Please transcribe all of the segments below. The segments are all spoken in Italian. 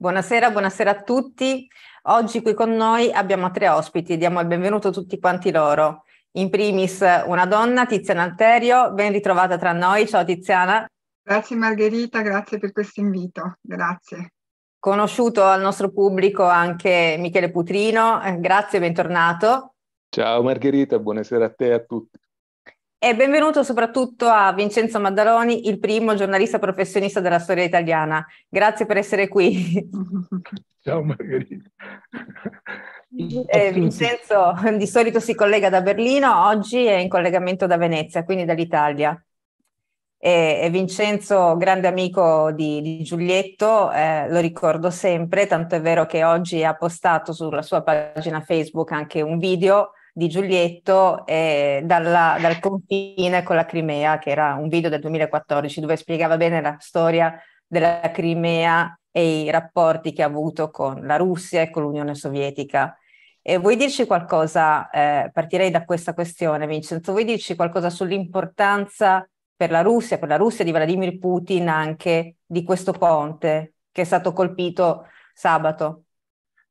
Buonasera, buonasera a tutti. Oggi qui con noi abbiamo tre ospiti, diamo il benvenuto a tutti quanti loro. In primis una donna, Tiziana Alterio, ben ritrovata tra noi. Ciao Tiziana. Grazie Margherita, grazie per questo invito. Grazie. Conosciuto al nostro pubblico anche Michele Putrino, eh, grazie, bentornato. Ciao Margherita, buonasera a te e a tutti. E benvenuto soprattutto a Vincenzo Maddaloni, il primo giornalista professionista della storia italiana. Grazie per essere qui. Ciao Margherita. Eh, Vincenzo di solito si collega da Berlino, oggi è in collegamento da Venezia, quindi dall'Italia. E, e Vincenzo, grande amico di, di Giulietto, eh, lo ricordo sempre, tanto è vero che oggi ha postato sulla sua pagina Facebook anche un video di Giulietto eh, dalla, dal confine con la Crimea, che era un video del 2014 dove spiegava bene la storia della Crimea e i rapporti che ha avuto con la Russia e con l'Unione Sovietica. E vuoi dirci qualcosa, eh, partirei da questa questione Vincenzo, vuoi dirci qualcosa sull'importanza per la Russia, per la Russia di Vladimir Putin anche di questo ponte che è stato colpito sabato?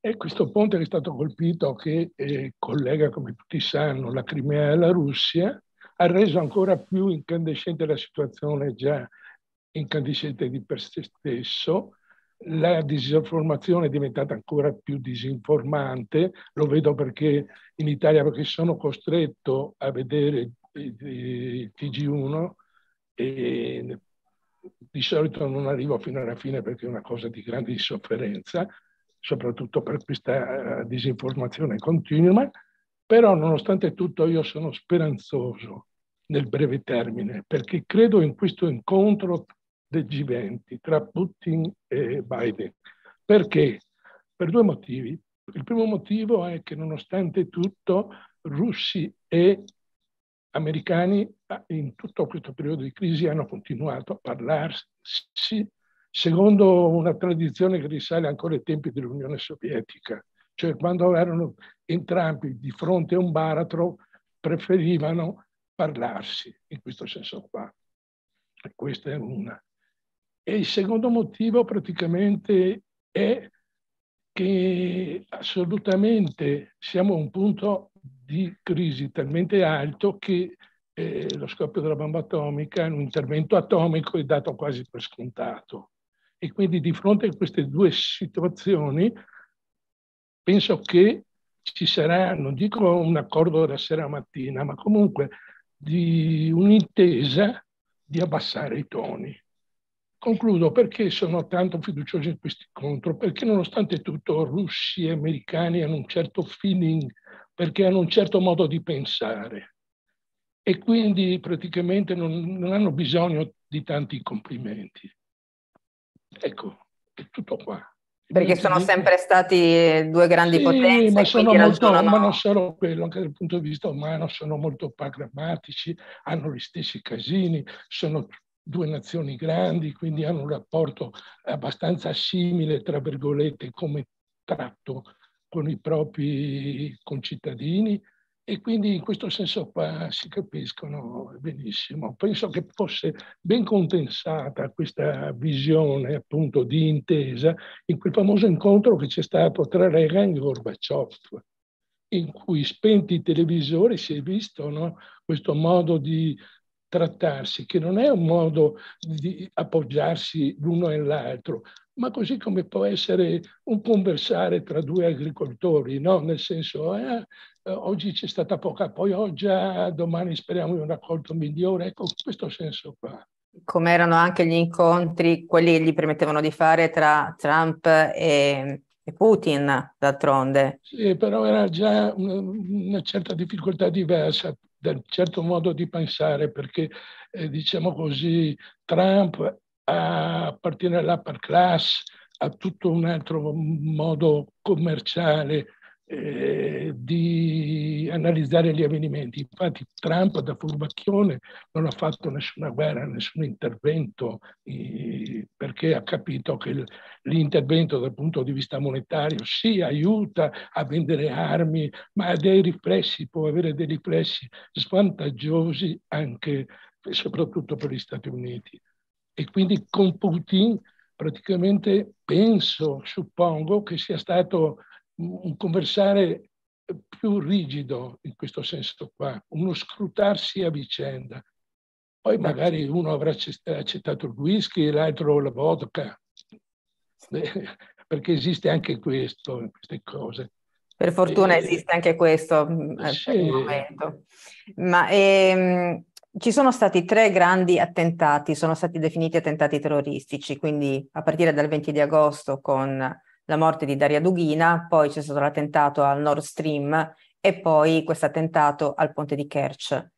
È questo ponte che è stato colpito, che eh, collega, come tutti sanno, la Crimea e la Russia, ha reso ancora più incandescente la situazione già incandescente di per se stesso, la disinformazione è diventata ancora più disinformante, lo vedo perché in Italia perché sono costretto a vedere il eh, eh, TG1 e di solito non arrivo fino alla fine perché è una cosa di grande sofferenza, soprattutto per questa eh, disinformazione continua, però nonostante tutto io sono speranzoso nel breve termine, perché credo in questo incontro del G20 tra Putin e Biden. Perché? Per due motivi. Il primo motivo è che nonostante tutto russi e americani ah, in tutto questo periodo di crisi hanno continuato a parlarsi secondo una tradizione che risale ancora ai tempi dell'Unione Sovietica, cioè quando erano entrambi di fronte a un baratro preferivano parlarsi in questo senso qua. E questa è una. E il secondo motivo praticamente è che assolutamente siamo a un punto di crisi talmente alto che eh, lo scoppio della bomba atomica un intervento atomico è dato quasi per scontato. E quindi di fronte a queste due situazioni penso che ci sarà, non dico un accordo da sera a mattina, ma comunque di un'intesa di abbassare i toni. Concludo perché sono tanto fiducioso in questo incontro, perché nonostante tutto russi e americani hanno un certo feeling, perché hanno un certo modo di pensare e quindi praticamente non, non hanno bisogno di tanti complimenti. Ecco, è tutto qua. Perché sono sempre stati due grandi sì, potenze. Ma, sono molto, ma non solo quello, anche dal punto di vista umano sono molto pragmatici, hanno gli stessi casini, sono due nazioni grandi, quindi hanno un rapporto abbastanza simile, tra virgolette, come tratto con i propri concittadini e quindi in questo senso qua si capiscono benissimo. Penso che fosse ben condensata questa visione appunto di intesa in quel famoso incontro che c'è stato tra Reagan e Gorbaciov, in cui spenti i televisori si è visto no, questo modo di trattarsi, che non è un modo di appoggiarsi l'uno e l'altro, ma così come può essere un conversare tra due agricoltori, no? nel senso ah, eh, oggi c'è stata poca pioggia, domani speriamo di un raccolto migliore, ecco questo senso qua. Come erano anche gli incontri, quelli che gli permettevano di fare tra Trump e, e Putin, d'altronde. Sì, però era già una, una certa difficoltà diversa da un certo modo di pensare, perché eh, diciamo così, Trump a appartiene all'upper class, a tutto un altro modo commerciale eh, di analizzare gli avvenimenti. Infatti Trump da furbacchione non ha fatto nessuna guerra, nessun intervento, eh, perché ha capito che l'intervento dal punto di vista monetario sì aiuta a vendere armi, ma ha dei riflessi, può avere dei riflessi svantaggiosi anche soprattutto per gli Stati Uniti e quindi con Putin praticamente penso, suppongo, che sia stato un conversare più rigido in questo senso qua, uno scrutarsi a vicenda. Poi magari uno avrà accettato il whisky e l'altro la vodka, perché esiste anche questo in queste cose. Per fortuna esiste anche questo sì. Mm, eh, per il momento. Ma ehm, ci sono stati tre grandi attentati, sono stati definiti attentati terroristici, quindi a partire dal 20 di agosto con la morte di Daria Dughina, poi c'è stato l'attentato al Nord Stream e poi questo attentato al ponte di Kerch.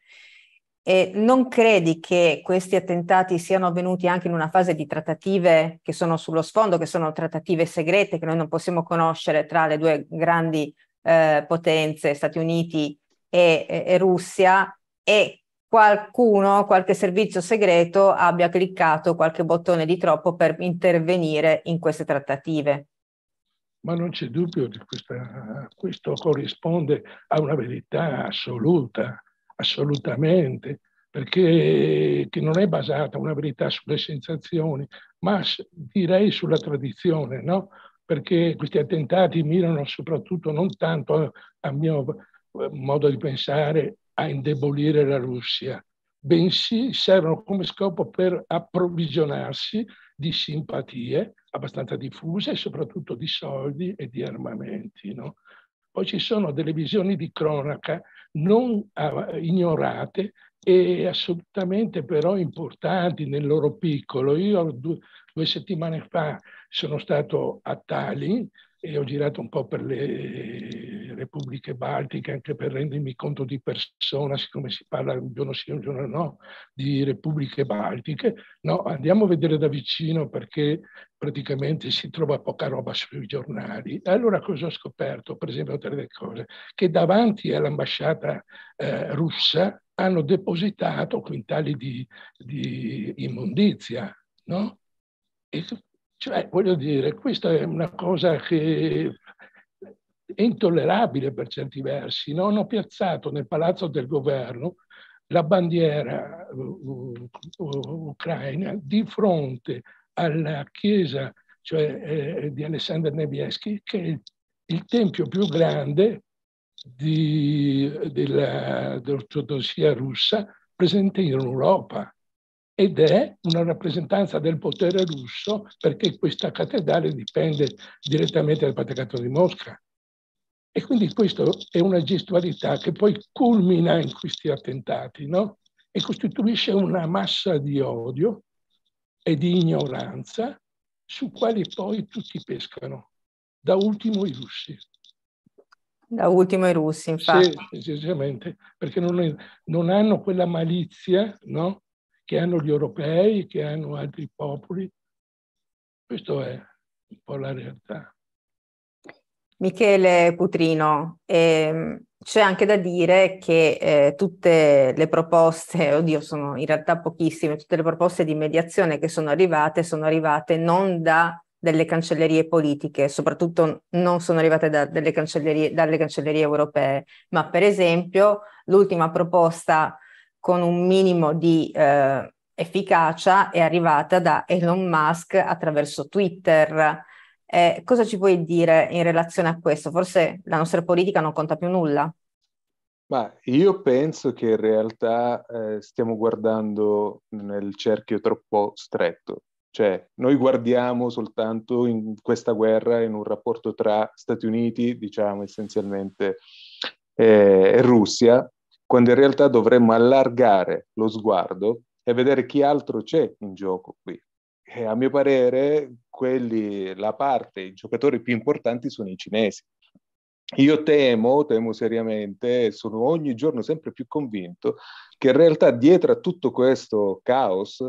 E non credi che questi attentati siano avvenuti anche in una fase di trattative che sono sullo sfondo, che sono trattative segrete che noi non possiamo conoscere tra le due grandi eh, potenze, Stati Uniti e, e, e Russia, e qualcuno, qualche servizio segreto abbia cliccato qualche bottone di troppo per intervenire in queste trattative. Ma non c'è dubbio che questo corrisponde a una verità assoluta, assolutamente, perché non è basata una verità sulle sensazioni, ma direi sulla tradizione, no? perché questi attentati mirano soprattutto non tanto, a, a mio eh, modo di pensare, a indebolire la Russia, bensì servono come scopo per approvvigionarsi di simpatie abbastanza diffuse e soprattutto di soldi e di armamenti. No? Poi ci sono delle visioni di cronaca non ah, ignorate e assolutamente però importanti nel loro piccolo. Io due, due settimane fa sono stato a Tallinn e ho girato un po' per le repubbliche baltiche anche per rendermi conto di persona, siccome si parla un giorno sì, un giorno no, di repubbliche baltiche. No, andiamo a vedere da vicino perché praticamente si trova poca roba sui giornali. Allora cosa ho scoperto? Per esempio tra le cose, che davanti all'ambasciata eh, russa hanno depositato quintali di, di immondizia, no? E cioè, voglio dire, questa è una cosa che è intollerabile per certi versi. No? Hanno piazzato nel palazzo del governo la bandiera uh, uh, uh ucraina di fronte alla chiesa cioè, eh, di Alessandro Nebieschi, che è il, il tempio più grande dell'ortodossia russa presente in Europa ed è una rappresentanza del potere russo perché questa cattedrale dipende direttamente dal Patriarcato di Mosca. E quindi questa è una gestualità che poi culmina in questi attentati no? e costituisce una massa di odio e di ignoranza su quali poi tutti pescano, da ultimo i russi. Da ultimo i russi, infatti. Sì, esattamente, perché non, è, non hanno quella malizia no? che hanno gli europei, che hanno altri popoli. Questa è un po' la realtà. Michele Putrino, ehm, c'è anche da dire che eh, tutte le proposte, oddio sono in realtà pochissime, tutte le proposte di mediazione che sono arrivate sono arrivate non da delle cancellerie politiche, soprattutto non sono arrivate da, cancellerie, dalle cancellerie europee, ma per esempio l'ultima proposta con un minimo di eh, efficacia è arrivata da Elon Musk attraverso Twitter. Eh, cosa ci puoi dire in relazione a questo? Forse la nostra politica non conta più nulla. Ma io penso che in realtà eh, stiamo guardando nel cerchio troppo stretto. Cioè, noi guardiamo soltanto in questa guerra in un rapporto tra Stati Uniti, diciamo essenzialmente, eh, e Russia, quando in realtà dovremmo allargare lo sguardo e vedere chi altro c'è in gioco qui. E a mio parere, quelli, la parte, i giocatori più importanti sono i cinesi. Io temo, temo seriamente, sono ogni giorno sempre più convinto che in realtà dietro a tutto questo caos,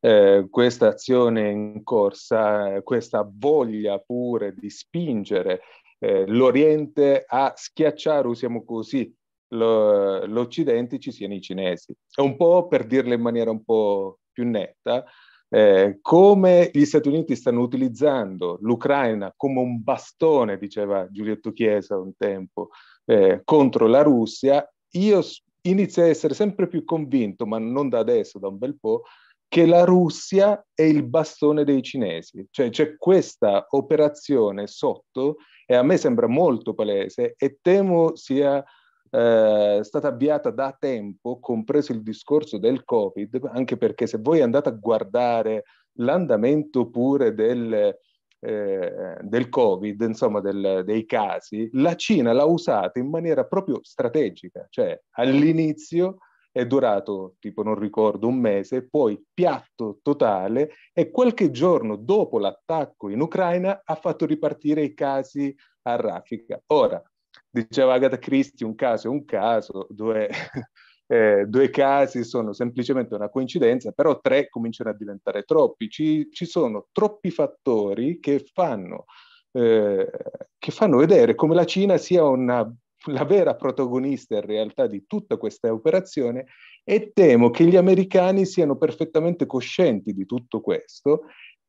eh, questa azione in corsa, questa voglia pure di spingere eh, l'Oriente a schiacciare, usiamo così, lo, l'Occidente ci siano i cinesi. È un po' per dirla in maniera un po' più netta, eh, come gli Stati Uniti stanno utilizzando l'Ucraina come un bastone, diceva Giulietto Chiesa un tempo, eh, contro la Russia, io inizio a essere sempre più convinto, ma non da adesso, da un bel po', che la Russia è il bastone dei cinesi, cioè c'è questa operazione sotto e a me sembra molto palese e temo sia eh, stata avviata da tempo, compreso il discorso del Covid, anche perché se voi andate a guardare l'andamento pure del, eh, del Covid, insomma del, dei casi, la Cina l'ha usata in maniera proprio strategica, cioè all'inizio è durato, tipo non ricordo, un mese, poi piatto totale e qualche giorno dopo l'attacco in Ucraina ha fatto ripartire i casi a raffica. Ora, diceva Agatha Christie, un caso è un caso, due, eh, due, casi sono semplicemente una coincidenza, però tre cominciano a diventare troppi. Ci, ci sono troppi fattori che fanno, eh, che fanno vedere come la Cina sia una la vera protagonista in realtà di tutta questa operazione e temo che gli americani siano perfettamente coscienti di tutto questo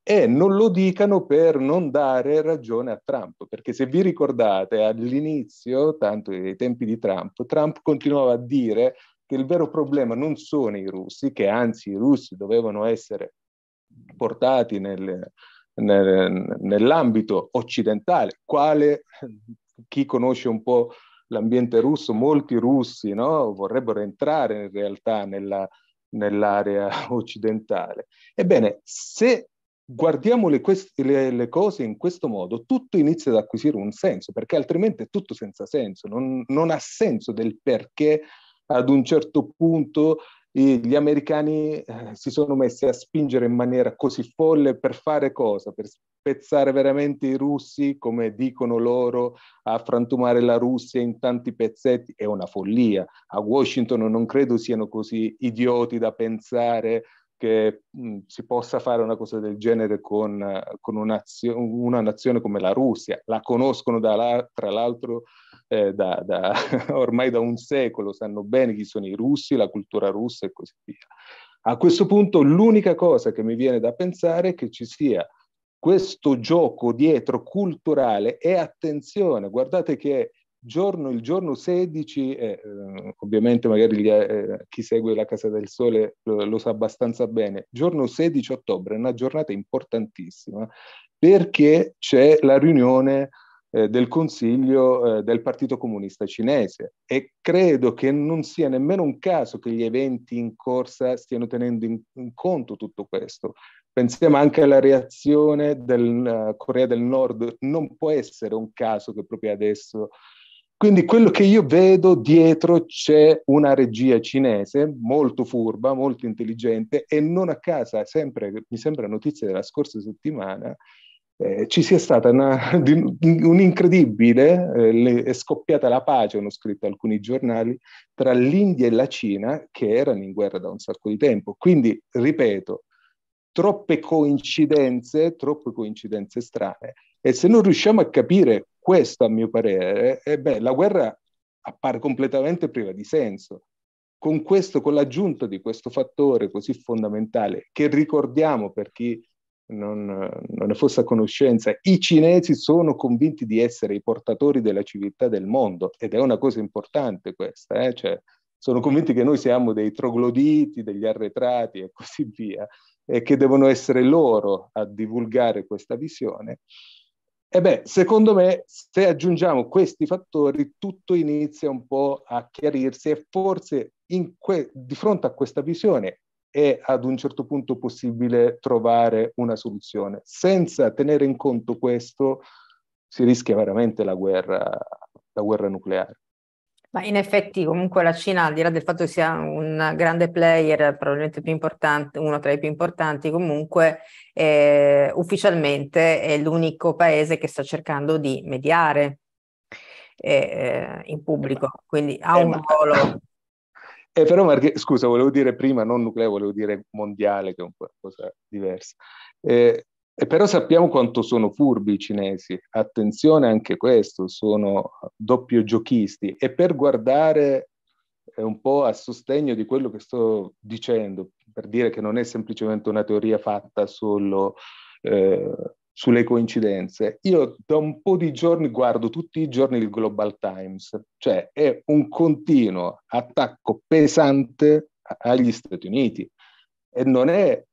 e non lo dicano per non dare ragione a Trump, perché se vi ricordate all'inizio, tanto ai tempi di Trump, Trump continuava a dire che il vero problema non sono i russi, che anzi i russi dovevano essere portati nel, nel, nell'ambito occidentale, quale chi conosce un po' l'ambiente russo, molti russi no, vorrebbero entrare in realtà nella, nell'area occidentale. Ebbene, se guardiamo le, quest- le, le, cose in questo modo, tutto inizia ad acquisire un senso, perché altrimenti è tutto senza senso, non, non ha senso del perché ad un certo punto gli americani eh, si sono messi a spingere in maniera così folle per fare cosa? Per spezzare veramente i russi, come dicono loro, a frantumare la Russia in tanti pezzetti, è una follia. A Washington non credo siano così idioti da pensare che mh, si possa fare una cosa del genere con, con una nazione come la Russia. La conoscono la, tra l'altro eh, da, da, ormai da un secolo, sanno bene chi sono i russi, la cultura russa e così via. A questo punto l'unica cosa che mi viene da pensare è che ci sia questo gioco dietro culturale e attenzione, guardate che giorno, il giorno 16, eh, eh, ovviamente magari gli, eh, chi segue la Casa del Sole lo, lo, sa abbastanza bene, giorno 16 ottobre è una giornata importantissima perché c'è la riunione eh, del Consiglio eh, del Partito Comunista Cinese e credo che non sia nemmeno un caso che gli eventi in corsa stiano tenendo in, in conto tutto questo. Pensiamo anche alla reazione della uh, eh, Corea del Nord, non può essere un caso che proprio adesso quindi quello che io vedo dietro c'è una regia cinese molto furba, molto intelligente e non a casa, sempre, mi sembra notizia della scorsa settimana, eh, ci sia stata una, un incredibile, eh, le, è scoppiata la pace, hanno scritto alcuni giornali, tra l'India e la Cina che erano in guerra da un sacco di tempo. Quindi, ripeto, troppe coincidenze, troppe coincidenze strane. E se non riusciamo a capire questo, a mio parere, eh, beh, la guerra appare completamente priva di senso. Con, questo, con l'aggiunta di questo fattore così fondamentale, che ricordiamo per chi non, non, ne fosse a conoscenza, i cinesi sono convinti di essere i portatori della civiltà del mondo ed è una cosa importante questa, eh? cioè, sono convinti che noi siamo dei trogloditi, degli arretrati e così via, e che devono essere loro a divulgare questa visione. E beh, secondo me, se aggiungiamo questi fattori, tutto inizia un po' a chiarirsi e forse que- di fronte a questa visione è ad un certo punto possibile trovare una soluzione. Senza tenere in conto questo si rischia veramente la guerra, la guerra nucleare. Ma in effetti comunque la Cina, al di là del fatto che sia un grande player, probabilmente uno tra i più importanti, comunque eh, ufficialmente è l'unico paese che sta cercando di mediare eh, eh in pubblico, quindi ha eh, un ruolo. Eh, però, Marghe, scusa, volevo dire prima non nucleare, volevo dire mondiale, che è una cosa diversa. Eh, e però sappiamo quanto sono furbi i cinesi, attenzione anche questo, sono doppio giochisti. E per guardare eh, un po' a sostegno di quello che sto dicendo, per dire che non è semplicemente una teoria fatta solo eh, sulle coincidenze. Io da un po' di giorni guardo tutti i giorni il Global Times, cioè è un continuo attacco pesante agli Stati Uniti e non è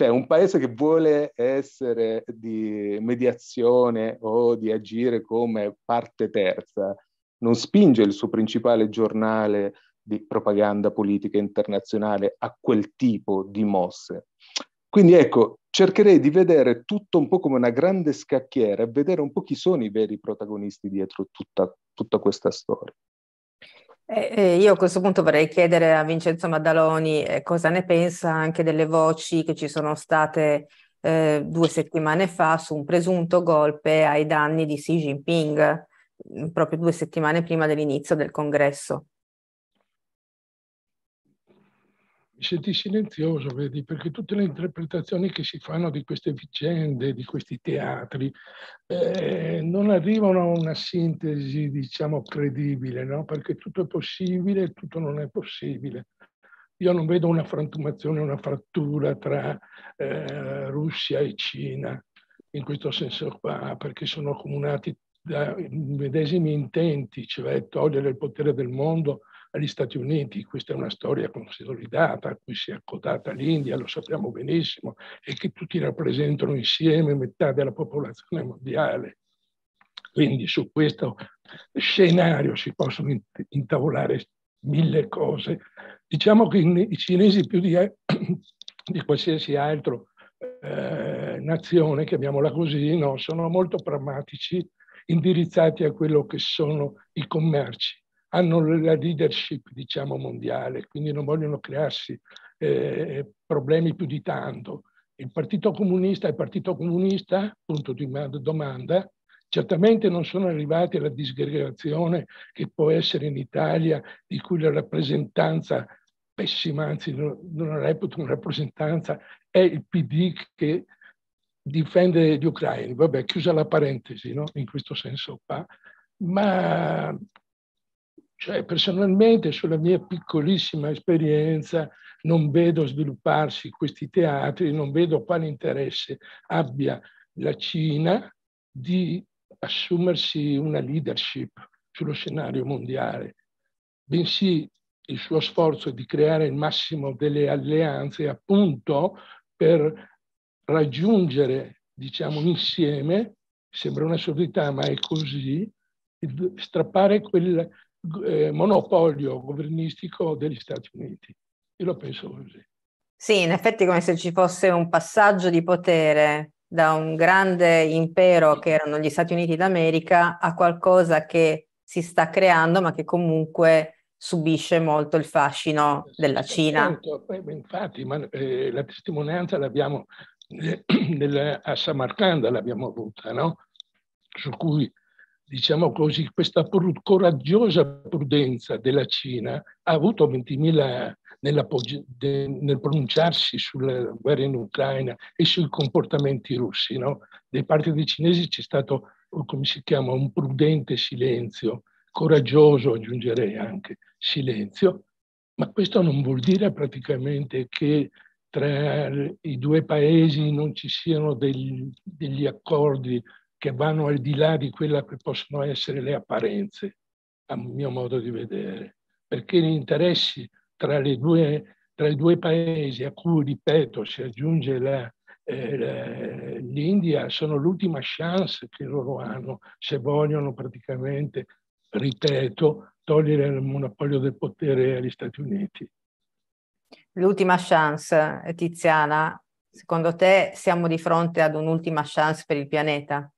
cioè un paese che vuole essere di mediazione o di agire come parte terza non spinge il suo principale giornale di propaganda politica internazionale a quel tipo di mosse. Quindi ecco, cercherei di vedere tutto un po' come una grande scacchiera, e vedere un po' chi sono i veri protagonisti dietro tutta, tutta questa storia. Eh, io a questo punto vorrei chiedere a Vincenzo Maddaloni eh, cosa ne pensa anche delle voci che ci sono state eh, due settimane fa su un presunto golpe ai danni di Xi Jinping, mm, proprio due settimane prima dell'inizio del congresso. mi sentii silenzioso, vedi, perché tutte le interpretazioni che si fanno di queste vicende, di questi teatri, eh, non arrivano a una sintesi, diciamo, credibile, no? perché tutto è possibile e tutto non è possibile. Io non vedo una frantumazione, una frattura tra eh, Russia e Cina, in questo senso qua, perché sono accomunati da medesimi intenti, cioè togliere il potere del mondo agli Stati Uniti, questa è una storia consolidata a cui si è accodata l'India, lo sappiamo benissimo, e che tutti rappresentano insieme metà della popolazione mondiale. Quindi su questo scenario si possono intavolare mille cose. Diciamo che i cinesi più di, di qualsiasi altro eh, nazione, chiamiamola così, no, sono molto pragmatici, indirizzati a quello che sono i commerci hanno la leadership diciamo, mondiale, quindi non vogliono crearsi eh, problemi più di tanto. Il Partito Comunista è il Partito Comunista, punto di domanda, certamente non sono arrivati alla disgregazione che può essere in Italia, di cui la rappresentanza pessima, anzi non la reputo una rappresentanza, è il PD che difende gli ucraini. Vabbè, chiusa la parentesi, no? in questo senso qua. Ma cioè, personalmente, sulla mia piccolissima esperienza, non vedo svilupparsi questi teatri, non vedo quale interesse abbia la Cina di assumersi una leadership sullo scenario mondiale, bensì il suo sforzo di creare il massimo delle alleanze appunto per raggiungere, diciamo, insieme, sembra una assurdità ma è così, strappare quel, eh, monopolio governistico degli Stati Uniti. Io lo penso così. Sì, in effetti come se ci fosse un passaggio di potere da un grande impero che erano gli Stati Uniti d'America a qualcosa che si sta creando ma che comunque subisce molto il fascino della Cina. Certo. Infatti, ma, eh, la testimonianza l'abbiamo eh, nella, a Samarcanda l'abbiamo avuta, no? Su cui diciamo così, questa pur coraggiosa prudenza della Cina ha avuto 20.000 nel pronunciarsi sulla guerra in Ucraina e sui comportamenti russi. No? Da parte dei cinesi c'è stato, oh, come si chiama, un prudente silenzio, coraggioso aggiungerei anche, silenzio, ma questo non vuol dire praticamente che tra i due paesi non ci siano degli, degli accordi che vanno al di là di quella che possono essere le apparenze, a mio modo di vedere, perché gli interessi tra, due, tra i due paesi a cui, ripeto, si aggiunge eh, la, l'India sono l'ultima chance che loro hanno se vogliono praticamente, ripeto, togliere il monopolio del potere agli Stati Uniti. L'ultima chance, Tiziana, secondo te siamo di fronte ad un'ultima chance per il pianeta?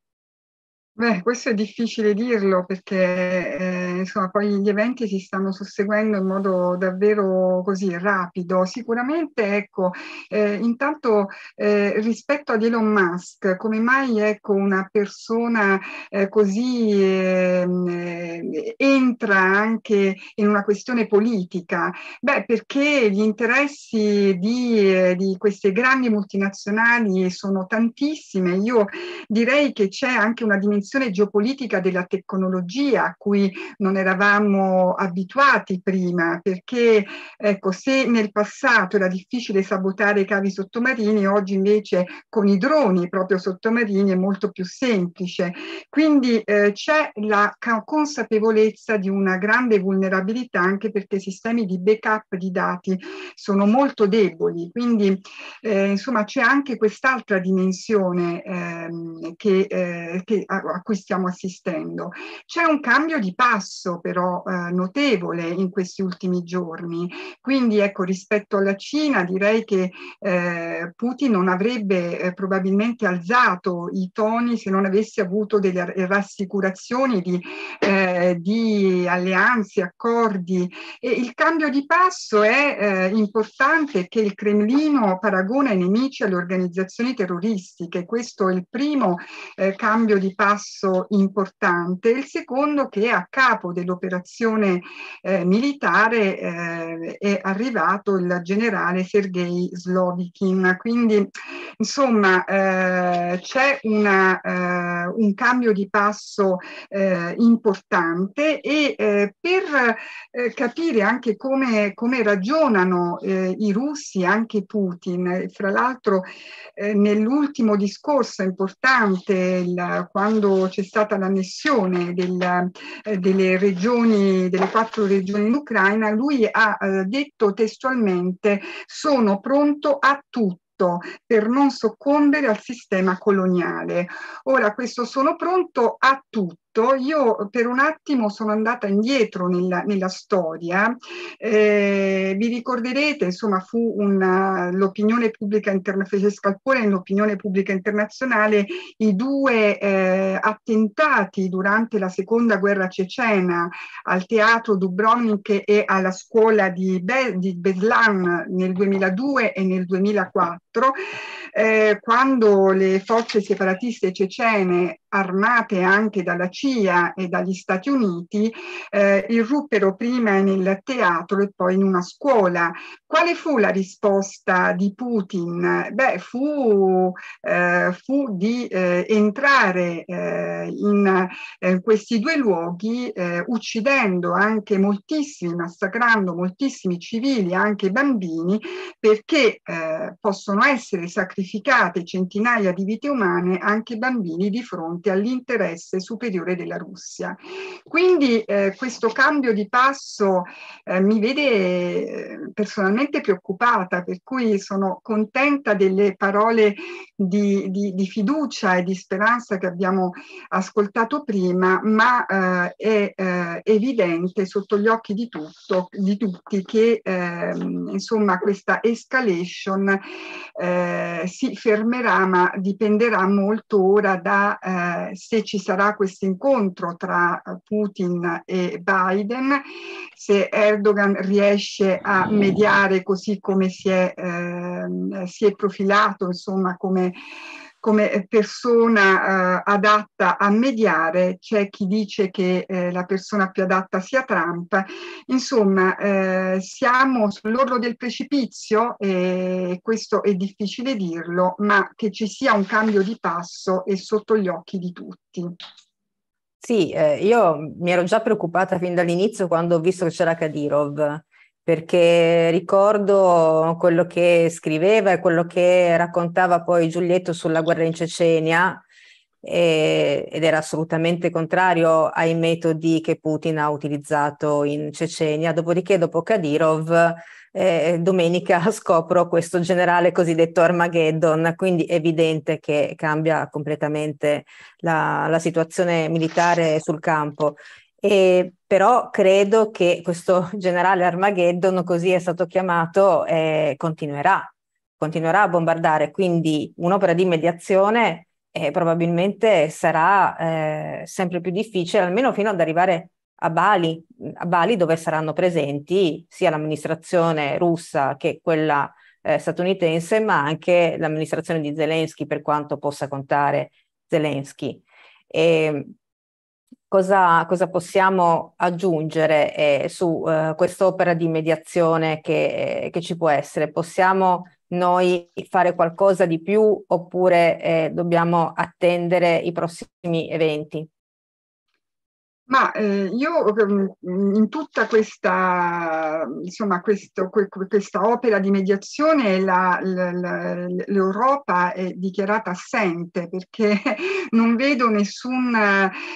Beh, questo è difficile dirlo perché eh, insomma, poi gli eventi si stanno susseguendo in modo davvero così rapido. Sicuramente, ecco, eh, intanto eh, rispetto ad Elon Musk, come mai ecco, una persona eh, così ehm, eh, entra anche in una questione politica? Beh, perché gli interessi di, eh, di queste grandi multinazionali sono tantissime. Io direi che c'è anche una dimensione dimensione geopolitica della tecnologia a cui non eravamo abituati prima, perché ecco, se nel passato era difficile sabotare i cavi sottomarini, oggi invece con i droni proprio sottomarini è molto più semplice. Quindi eh, c'è la consapevolezza di una grande vulnerabilità anche perché i sistemi di backup di dati sono molto deboli, quindi eh, insomma c'è anche quest'altra dimensione ehm, che, eh, che, a cui stiamo assistendo. C'è un cambio di passo però eh, notevole in questi ultimi giorni, quindi ecco rispetto alla Cina direi che eh, Putin non avrebbe eh, probabilmente alzato i toni se non avesse avuto delle rassicurazioni di, eh, di alleanze, accordi. E il cambio di passo è eh, importante che il Cremlino paragona i nemici alle organizzazioni terroristiche, questo è il primo eh, cambio di passo passo importante, il secondo che a capo dell'operazione eh, militare eh, è arrivato il generale Sergei Slovikin. Quindi insomma eh, c'è una, eh, un cambio di passo eh, importante e eh, per capire anche come, come ragionano i russi, anche Putin, fra l'altro nell'ultimo discorso importante il, quando c'è stata l'annessione del, eh, delle, regioni, delle quattro regioni in Ucraina, lui ha eh, detto testualmente sono pronto a tutto per non soccombere al sistema coloniale. Ora questo sono pronto a tutto detto, io per un attimo sono andata indietro nella, nella storia. Eh, vi ricorderete, insomma, fu una, eh, l'opinione pubblica internazionale, fece scalpore nell'opinione pubblica internazionale i due eh, attentati durante la seconda guerra cecena al teatro Dubrovnik e alla scuola di, Be- di Beslan nel 2002 e nel 2004, eh, quando le forze separatiste cecene armate anche dalla CIA e dagli Stati Uniti, eh, irruppero prima nel teatro e poi in una scuola. Quale fu la risposta di Putin? Beh, fu, eh, fu di eh, entrare eh, in eh, questi due luoghi eh, uccidendo anche moltissimi, massacrando moltissimi civili, anche bambini, perché possono essere sacrificate centinaia di vite umane anche bambini di fronte fronte all'interesse superiore della Russia. Quindi eh, questo cambio di passo eh, mi vede eh, personalmente preoccupata, per cui sono contenta delle parole di, di, di fiducia e di speranza che abbiamo ascoltato prima, ma eh, è eh, evidente sotto gli occhi di, tutto, di tutti che ehm, insomma questa escalation eh, si fermerà ma dipenderà molto ora da eh, se ci sarà questo incontro tra eh, Putin e Biden, se Erdogan riesce a mediare così come si è, eh, si è profilato, insomma come come persona eh, adatta a mediare, c'è chi dice che eh, la persona più adatta sia Trump. Insomma, eh, siamo sull'orlo del precipizio e questo è difficile dirlo, ma che ci sia un cambio di passo è sotto gli occhi di tutti. Sì, eh, io mi ero già preoccupata fin dall'inizio quando ho visto che c'era Kadirov perché ricordo quello che scriveva e quello che raccontava poi Giulietto sulla guerra in Cecenia e, ed era assolutamente contrario ai metodi che Putin ha utilizzato in Cecenia. Dopodiché, dopo Kadyrov, eh, domenica scopro questo generale cosiddetto Armageddon, quindi è evidente che cambia completamente la, la situazione militare sul campo. E, però credo che questo generale Armageddon, così è stato chiamato, eh, continuerà, continuerà a bombardare. Quindi un'opera di mediazione eh, probabilmente sarà eh, sempre più difficile, almeno fino ad arrivare a Bali, a Bali dove saranno presenti sia l'amministrazione russa che quella eh, statunitense, ma anche l'amministrazione di Zelensky per quanto possa contare Zelensky. E, ehm, Cosa, cosa, possiamo aggiungere eh, su eh, quest'opera di mediazione che, eh, che, ci può essere? Possiamo noi fare qualcosa di più oppure eh, dobbiamo attendere i prossimi eventi? Ma eh, io ehm, in tutta questa, insomma, questo, questa opera di mediazione la, la, la, l'Europa è dichiarata assente perché non vedo nessun,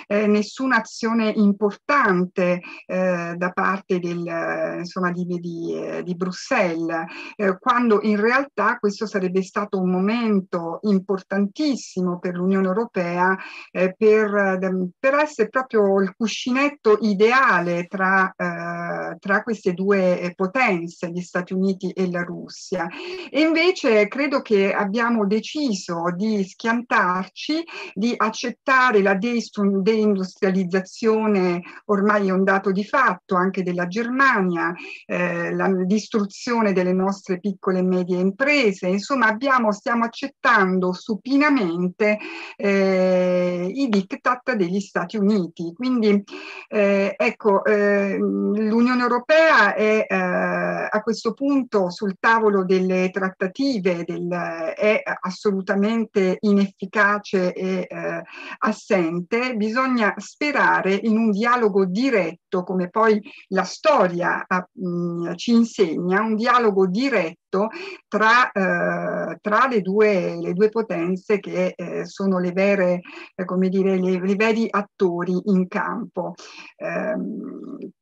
eh, nessuna azione importante eh, da parte del, insomma, di, di, eh, di Bruxelles, eh, quando in realtà questo sarebbe stato un momento importantissimo per l'Unione Europea eh, per, per essere proprio il cuscinetto ideale tra, eh, tra, queste due eh, potenze, gli Stati Uniti e la Russia. E invece credo che abbiamo deciso di schiantarci, di accettare la deindustrializzazione, ormai è un dato di fatto, anche della Germania, eh, la distruzione delle nostre piccole e medie imprese. Insomma, abbiamo, stiamo accettando supinamente eh, i diktat degli Stati Uniti. Quindi quindi eh, ecco, eh, l'Unione Europea è eh, a questo punto sul tavolo delle trattative, del, è assolutamente inefficace e eh, assente. Bisogna sperare in un dialogo diretto, come poi la storia ah, mh, ci insegna, un dialogo diretto tra, eh, tra le, due, le, due, potenze che eh, sono le vere, eh, come dire, le, le veri attori in campo campo. Eh,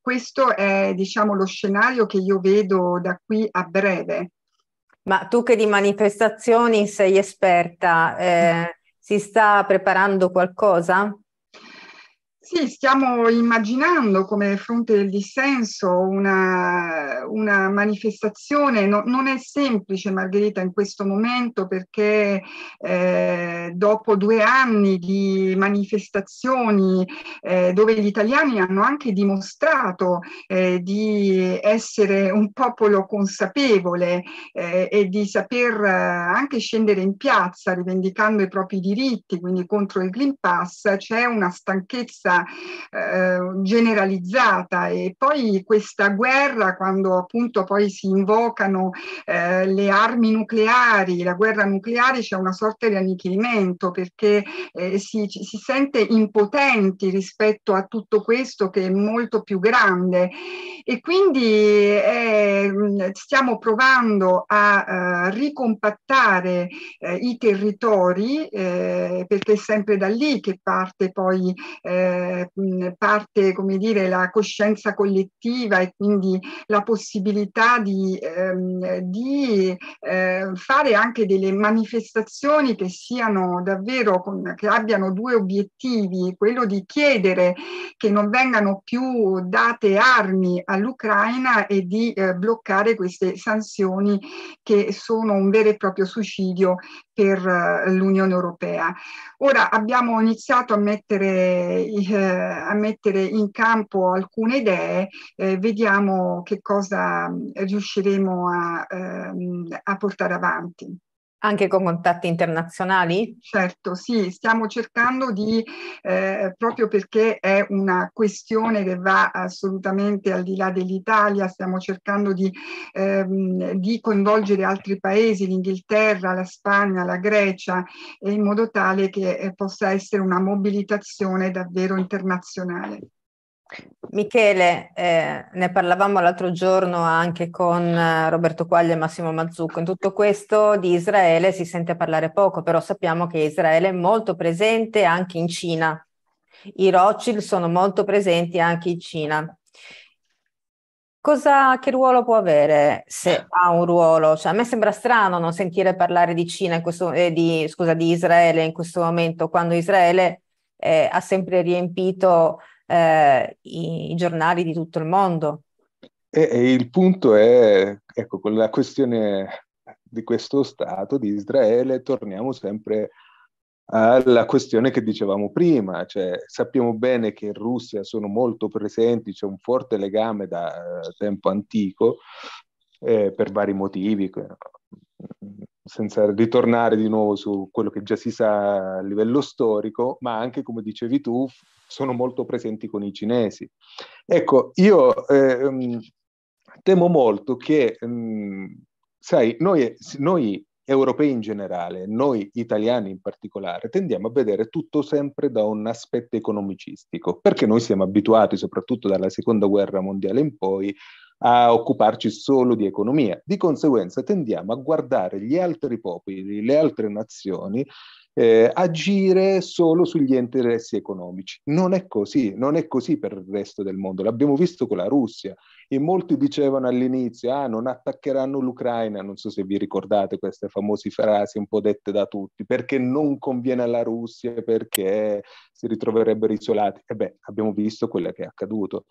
questo è diciamo, lo scenario che io vedo da qui a breve. Ma tu che di manifestazioni sei esperta, eh, si sta preparando qualcosa? Sì, stiamo immaginando come fronte del dissenso una, una manifestazione, no, non è semplice Margherita in questo momento perché eh, dopo due anni di manifestazioni eh, dove gli italiani hanno anche dimostrato eh, di essere un popolo consapevole eh, e di saper eh, anche scendere in piazza rivendicando i propri diritti, quindi contro il Green Pass, c'è una stanchezza eh, generalizzata e poi questa guerra quando appunto poi si invocano eh, le armi nucleari, la guerra nucleare c'è una sorta di annichilimento perché eh, si, si sente impotenti rispetto a tutto questo che è molto più grande e quindi eh, stiamo provando a eh, ricompattare eh, i territori eh, perché è sempre da lì che parte poi eh, parte, come dire, la coscienza collettiva e quindi la possibilità di, ehm, di eh, fare anche delle manifestazioni che siano davvero, con, che abbiano due obiettivi, quello di chiedere che non vengano più date armi all'Ucraina e di eh, bloccare queste sanzioni che sono un vero e proprio suicidio per eh, l'Unione Europea. Ora abbiamo iniziato a mettere, eh, a mettere in campo alcune idee, eh, vediamo che cosa mm, riusciremo a, ehm, a portare avanti. Anche con contatti internazionali? Certo, sì, stiamo cercando di, eh, proprio perché è una questione che va assolutamente al di là dell'Italia, stiamo cercando di, ehm, di coinvolgere altri paesi, l'Inghilterra, la Spagna, la Grecia, in modo tale che eh, possa essere una mobilitazione davvero internazionale. Michele, eh, ne parlavamo l'altro giorno anche con eh, Roberto Quaglia e Massimo Mazzucco. In tutto questo di Israele si sente parlare poco, però sappiamo che Israele è molto presente anche in Cina. I Rothschild sono molto presenti anche in Cina. Cosa, che ruolo può avere se eh. ha un ruolo? Cioè, a me sembra strano non sentire parlare di Cina questo, eh, di, scusa, di Israele in questo momento, quando Israele eh, ha sempre riempito eh, i, i, giornali di tutto il mondo. E, e il punto è, ecco, con la questione di questo Stato di Israele torniamo sempre alla questione che dicevamo prima, cioè sappiamo bene che in Russia sono molto presenti, c'è un forte legame da eh, tempo antico eh, per vari motivi, senza ritornare di nuovo su quello che già si sa a livello storico, ma anche come dicevi tu, sono molto presenti con i cinesi. Ecco, io eh, temo molto che, mh, mm, sai, noi, noi europei in generale, noi italiani in particolare, tendiamo a vedere tutto sempre da un aspetto economicistico, perché noi siamo abituati, soprattutto dalla seconda guerra mondiale in poi, a occuparci solo di economia. Di conseguenza tendiamo a guardare gli altri popoli, le altre nazioni, eh, agire solo sugli interessi economici. Non è così, non è così per il resto del mondo. L'abbiamo visto con la Russia e molti dicevano all'inizio, ah, non attaccheranno l'Ucraina, non so se vi ricordate queste famose frasi un po' dette da tutti, perché non conviene alla Russia, perché si ritroverebbero isolati. Ebbene, abbiamo visto quello che è accaduto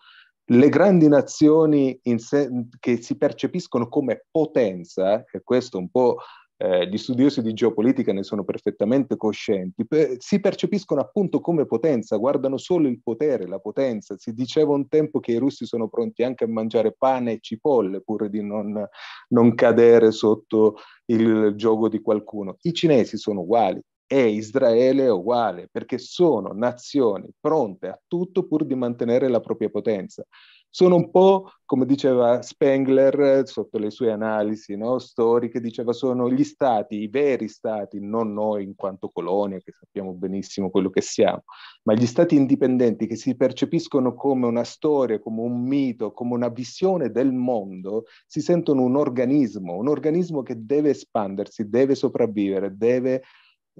le grandi nazioni se, che si percepiscono come potenza, eh, e questo un po' eh, gli studiosi di geopolitica ne sono perfettamente coscienti, per, si percepiscono appunto come potenza, guardano solo il potere, la potenza. Si diceva un tempo che i russi sono pronti anche a mangiare pane e cipolle pur di non, non cadere sotto il gioco di qualcuno. I cinesi sono uguali, e Israele è uguale, perché sono nazioni pronte a tutto pur di mantenere la propria potenza. Sono un po', come diceva Spengler eh, sotto le sue analisi no, storiche, diceva sono gli stati, i veri stati, non noi in quanto colonia, che sappiamo benissimo quello che siamo, ma gli stati indipendenti che si percepiscono come una storia, come un mito, come una visione del mondo, si sentono un organismo, un organismo che deve espandersi, deve sopravvivere, deve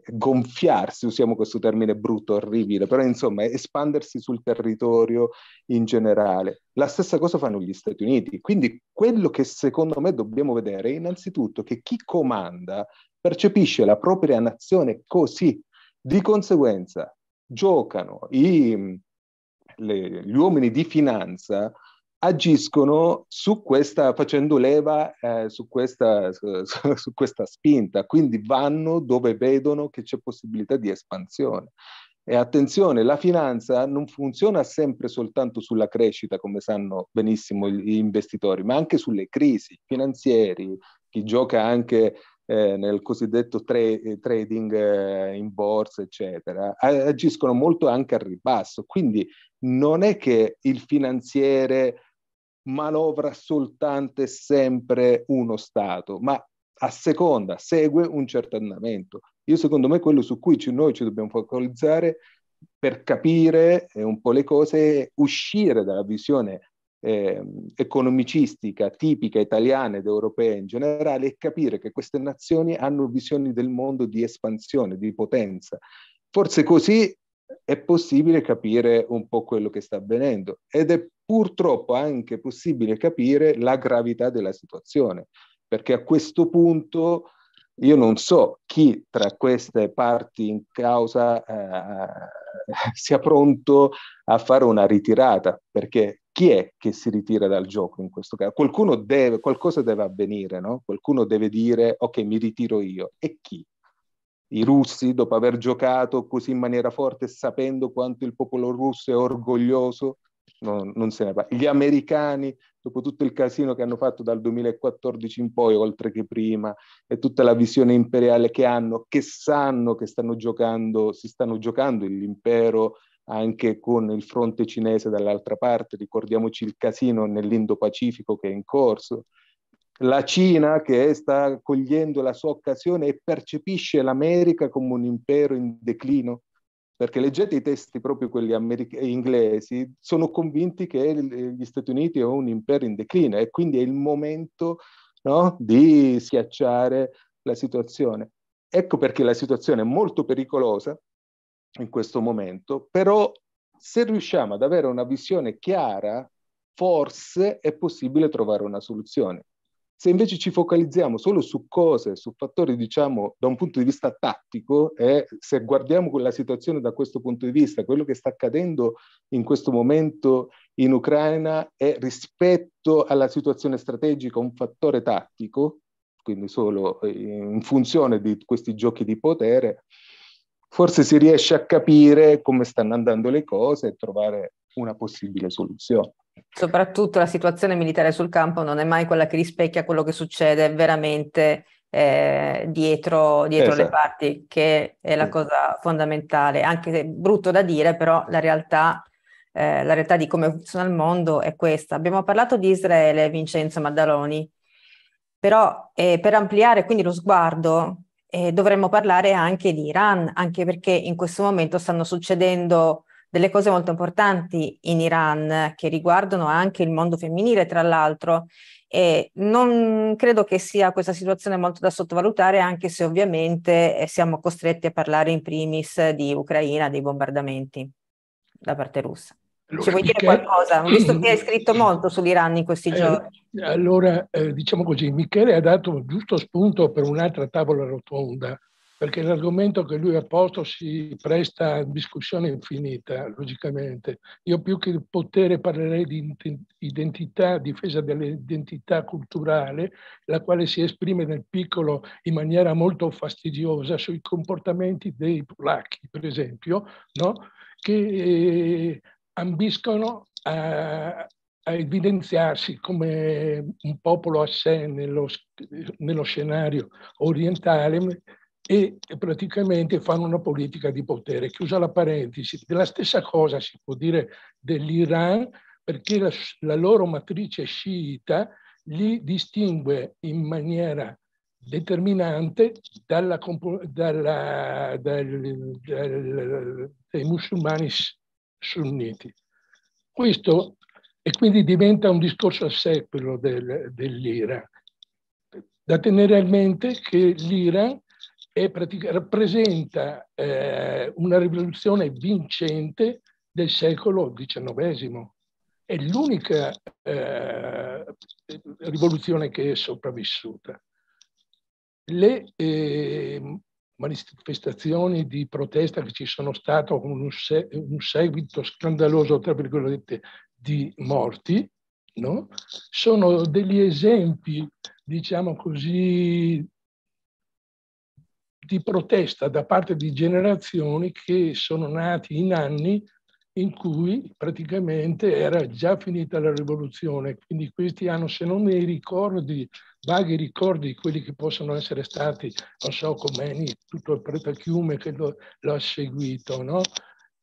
gonfiarsi, usiamo questo termine brutto, orribile, però insomma espandersi sul territorio in generale. La stessa cosa fanno gli Stati Uniti. Quindi quello che secondo me dobbiamo vedere è innanzitutto che chi comanda percepisce la propria nazione così. Di conseguenza giocano i, le, gli uomini di finanza agiscono su questa, facendo leva eh, su, questa, su, su, questa, spinta, quindi vanno dove vedono che c'è possibilità di espansione. E attenzione, la finanza non funziona sempre soltanto sulla crescita, come sanno benissimo gli investitori, ma anche sulle crisi finanziarie, chi gioca anche eh, nel cosiddetto tra- eh, trading eh, in borsa, eccetera, agiscono molto anche al ribasso. Quindi non è che il finanziere manovra soltanto e sempre uno Stato, ma a seconda segue un certo andamento. Io secondo me quello su cui ci, noi ci dobbiamo focalizzare per capire eh, un po' le cose, uscire dalla visione eh, economicistica tipica italiana ed europea in generale e capire che queste nazioni hanno visioni del mondo di espansione, di potenza. Forse così è possibile capire un po' quello che sta avvenendo ed è purtroppo anche possibile capire la gravità della situazione, perché a questo punto io non so chi tra queste parti in causa eh, sia pronto a fare una ritirata, perché chi è che si ritira dal gioco in questo caso? Qualcuno deve, qualcosa deve avvenire, no? Qualcuno deve dire ok, mi ritiro io. E chi? i russi, dopo aver giocato così in maniera forte, sapendo quanto il popolo russo è orgoglioso, no, non se ne va. Gli americani, dopo tutto il casino che hanno fatto dal 2014 in poi, oltre che prima, e tutta la visione imperiale che hanno, che sanno che stanno giocando, si stanno giocando l'impero anche con il fronte cinese dall'altra parte, ricordiamoci il casino nell'Indo-Pacifico che è in corso, la Cina che sta cogliendo la sua occasione e percepisce l'America come un impero in declino, perché leggete i testi proprio quelli americ- eh, inglesi, sono convinti che eh, gli Stati Uniti è un impero in declino e quindi è il momento no, di schiacciare la situazione. Ecco perché la situazione è molto pericolosa in questo momento, però se riusciamo ad avere una visione chiara, forse è possibile trovare una soluzione. Se invece ci focalizziamo solo su cose, su fattori, diciamo, da un punto di vista tattico, eh, se guardiamo la situazione da questo punto di vista, quello che sta accadendo in questo momento in Ucraina è rispetto alla situazione strategica un fattore tattico, quindi solo eh, in funzione di questi giochi di potere, forse si riesce a capire come stanno andando le cose e trovare una possibile soluzione. Soprattutto la situazione militare sul campo non è mai quella che rispecchia quello che succede veramente eh, dietro, dietro esatto. le parti, che è la cosa fondamentale, anche se brutto da dire, però la realtà, eh, la realtà di come funziona il mondo è questa. Abbiamo parlato di Israele, Vincenzo Maddaloni, però eh, per ampliare quindi lo sguardo eh, dovremmo parlare anche di Iran, anche perché in questo momento stanno succedendo delle cose molto importanti in Iran che riguardano anche il mondo femminile, tra l'altro. E non credo che sia questa situazione molto da sottovalutare, anche se ovviamente eh, siamo costretti a parlare in primis di Ucraina, dei bombardamenti da parte russa. Allora, Ci vuoi Michele... dire qualcosa? Visto che hai scritto molto sull'Iran in questi eh, giorni. Eh, allora, eh, diciamo così, Michele ha dato giusto spunto per un'altra tavola rotonda perché l'argomento che lui ha posto si presta a discussione infinita, logicamente. Io più che potere parlerei di identità, difesa dell'identità culturale, la quale si esprime nel piccolo in maniera molto fastidiosa sui comportamenti dei polacchi, per esempio, no? che eh, ambiscono a, a evidenziarsi come un popolo a sé nello, nello scenario orientale e praticamente fanno una politica di potere. Chiusa la parentesi, la stessa cosa si può dire dell'Iran perché la, la loro matrice sciita li distingue in maniera determinante dalla, dalla, dal, dal, dai musulmani sunniti. Questo e quindi diventa un discorso a sé quello del, dell'Iran. Da tenere a mente che l'Iran e rappresenta eh, una rivoluzione vincente del secolo XIX. È l'unica eh, rivoluzione che è sopravvissuta. Le eh, manifestazioni di protesta che ci sono state con un, se un seguito scandaloso, tra virgolette, di morti, no? sono degli esempi, diciamo così, di protesta da parte di generazioni che sono nati in anni in cui praticamente era già finita la rivoluzione, quindi questi hanno se non i ricordi, vaghi ricordi di quelli che possono essere stati, non so, Comeni, tutto il pretachiume che lo, lo ha seguito, no?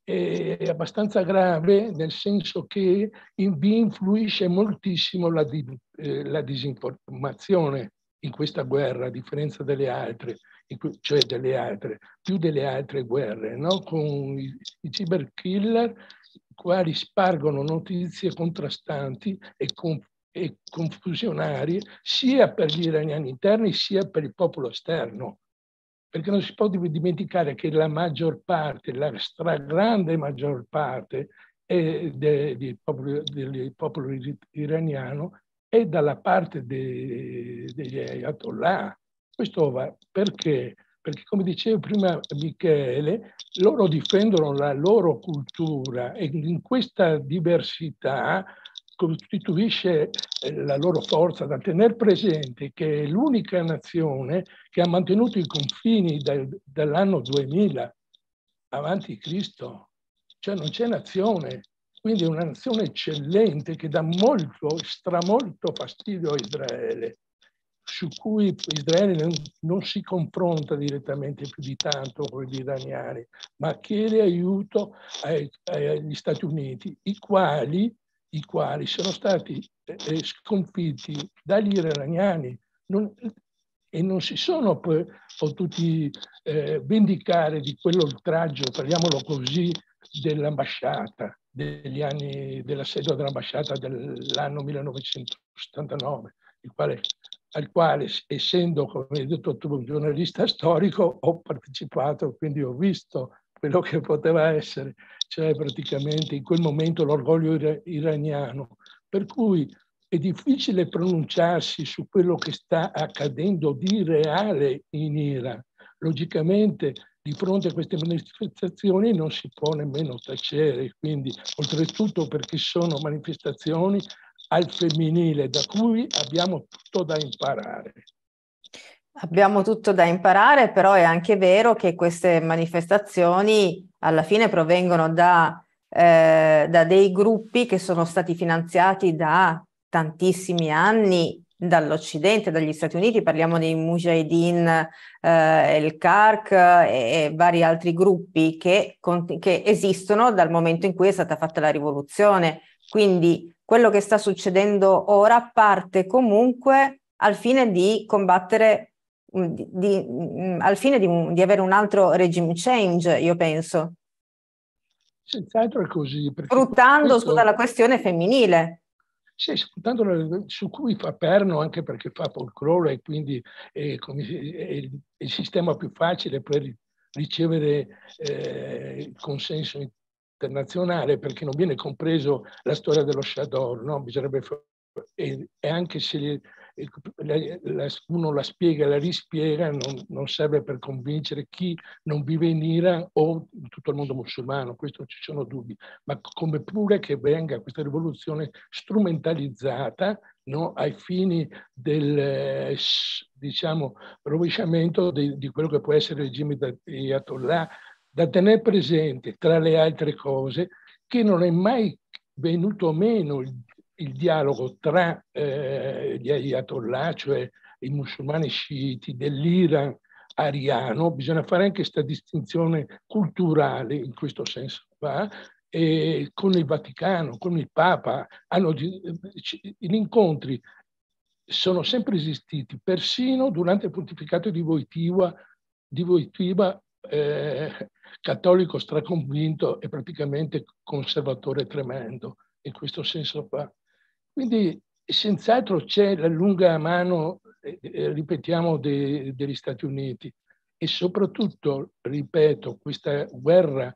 è abbastanza grave nel senso che vi influisce moltissimo la, di, eh, la disinformazione in questa guerra, a differenza delle altre cioè delle altre, più delle altre guerre, no? con i, i cyberkiller quali spargono notizie contrastanti e, conf e confusionarie sia per gli iraniani interni sia per il popolo esterno perché non si può dimenticare che la maggior parte, la stragrande maggior parte del popolo, popolo, iraniano è dalla parte de, degli Ayatollah, questo va perché? Perché come diceva prima Michele, loro difendono la loro cultura e in questa diversità costituisce eh, la loro forza da tenere presente che è l'unica nazione che ha mantenuto i confini del, dall'anno 2000 avanti Cristo, cioè non c'è nazione, quindi è una nazione eccellente che dà molto, stramolto fastidio a Israele su cui Israele non, non si confronta direttamente più di tanto con gli iraniani, ma chiede aiuto ai, agli Stati Uniti, i quali, i quali sono stati eh, eh sconfitti dagli iraniani non, e non si sono potuti eh, vendicare di quell'oltraggio, parliamolo così, dell'ambasciata degli anni dell'assedio dell'ambasciata dell'anno 1979, il quale al quale, essendo, come hai detto tu, un giornalista storico, ho partecipato, quindi ho visto quello che poteva essere, cioè praticamente in quel momento l'orgoglio iraniano. Per cui è difficile pronunciarsi su quello che sta accadendo di reale in Iran. Logicamente di fronte a queste manifestazioni non si può nemmeno tacere, quindi oltretutto perché sono manifestazioni al femminile da cui abbiamo tutto da imparare. Abbiamo tutto da imparare, però è anche vero che queste manifestazioni alla fine provengono da, eh, da dei gruppi che sono stati finanziati da tantissimi anni dall'Occidente, dagli Stati Uniti, parliamo dei Mujahideen, eh, il CARC e, e, vari altri gruppi che, che esistono dal momento in cui è stata fatta la rivoluzione quindi quello che sta succedendo ora parte comunque al fine di combattere, mm, di, di, mm, al fine di, di avere un altro regime change, io penso. Senz'altro è così. Sfruttando questo... la questione femminile. Sì, sfruttando la, su cui fa perno anche perché fa folklore e quindi è, come, è, il, sistema più facile per ricevere eh, il consenso internazionale perché non viene compreso la certo. storia dello Shador, no? Bisognerebbe e, anche se uno la spiega e la rispiega non, non, serve per convincere chi non vive in Iran o in tutto il mondo musulmano, questo ci sono dubbi, ma come pure che venga questa rivoluzione strumentalizzata no, ai fini del diciamo, rovesciamento di, di quello che può essere il regime di Ayatollah da tenere presente, tra le altre cose, che non è mai venuto meno il, il dialogo tra eh, gli ayatollah, cioè i musulmani sciiti dell'Iran ariano, bisogna fare anche questa distinzione culturale, in questo senso va, e con il Vaticano, con il Papa, hanno, gli incontri sono sempre esistiti, persino durante il pontificato di Voitiva, di Voitiva eh, cattolico straconvinto e praticamente conservatore tremendo, in questo senso qua. Quindi senz'altro c'è la lunga mano, eh, eh, ripetiamo, de, degli Stati Uniti e soprattutto, ripeto, questa guerra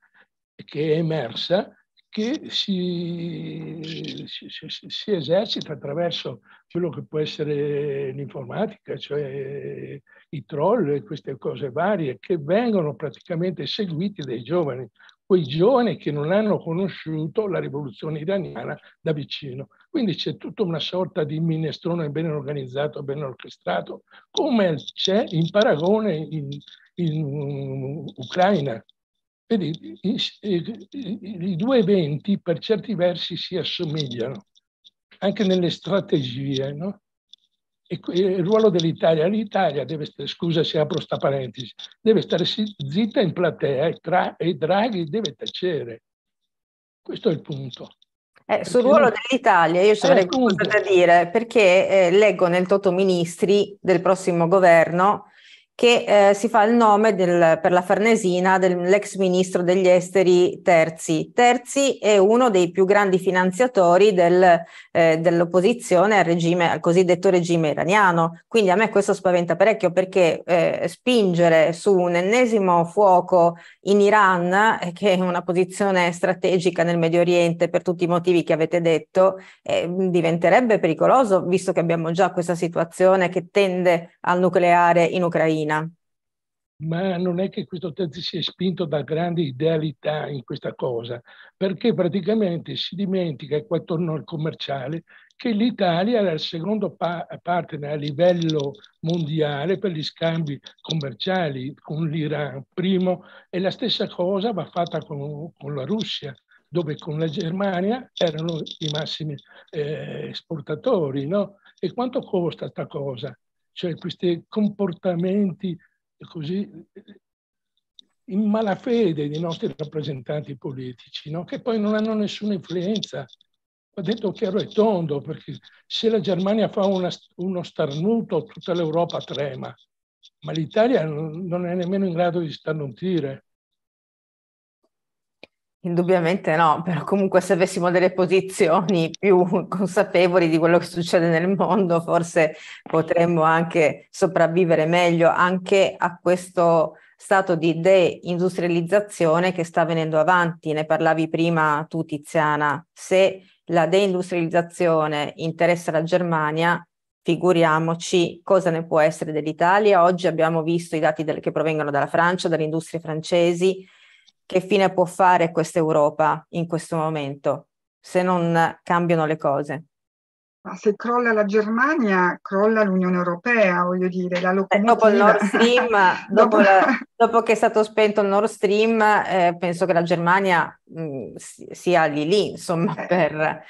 che è emersa, che si, si, si, si, esercita attraverso quello che può essere l'informatica, cioè i troll, e queste cose varie, che vengono praticamente seguiti dai giovani, quei giovani che non hanno conosciuto la rivoluzione iraniana da vicino. Quindi c'è tutta una sorta di minestrone ben organizzato, ben orchestrato, come c'è in paragone in, in Ucraina. Vedi, i, i, i due eventi per certi versi si assomigliano, anche nelle strategie, no? il ruolo dell'Italia. L'Italia deve, scusa se apro sta parentesi, deve stare zitta in platea e, tra, e Draghi deve tacere. Questo è il punto. Eh, sul ruolo dell'Italia io ci avrei qualcosa da dire perché eh, leggo nel Toto Ministri del prossimo governo che eh, si fa il nome del, per la Farnesina dell'ex ministro degli esteri Terzi. Terzi è uno dei più grandi finanziatori del, eh, dell'opposizione al, regime, al, cosiddetto regime iraniano. Quindi a me questo spaventa parecchio perché eh, spingere su un ennesimo fuoco in Iran, eh, che è una posizione strategica nel Medio Oriente per tutti i motivi che avete detto, eh, diventerebbe pericoloso visto che abbiamo già questa situazione che tende al nucleare in Ucraina. Argentina. Ma non è che questo test sia spinto da grandi idealità in questa cosa, perché praticamente si dimentica qua attorno al commerciale che l'Italia era il secondo pa- partner a livello mondiale per gli scambi commerciali con l'Iran, primo, e la stessa cosa va fatta con, con la Russia, dove con la Germania erano i massimi eh, esportatori. No? E quanto costa questa cosa? cioè questi comportamenti così in malafede dei nostri rappresentanti politici, no? che poi non hanno nessuna influenza. Ho detto chiaro e tondo, perché se la Germania fa una, uno starnuto tutta l'Europa trema, ma l'Italia non è nemmeno in grado di starnutire. Indubbiamente no, però comunque se avessimo delle posizioni più consapevoli di quello che succede nel mondo, forse potremmo anche sopravvivere meglio anche a questo stato di deindustrializzazione che sta venendo avanti. Ne parlavi prima tu Tiziana, se la deindustrializzazione interessa la Germania, figuriamoci cosa ne può essere dell'Italia. Oggi abbiamo visto i dati del, che provengono dalla Francia, dalle industrie francesi che fine può fare questa Europa in questo momento se non cambiano le cose? Ma se crolla la Germania, crolla l'Unione Europea, voglio dire, la locomotiva. Eh, dopo il Nord Stream, dopo, la, dopo, che è stato spento il Nord Stream, eh, penso che la Germania mh, mm, sia lì lì, insomma, eh. per,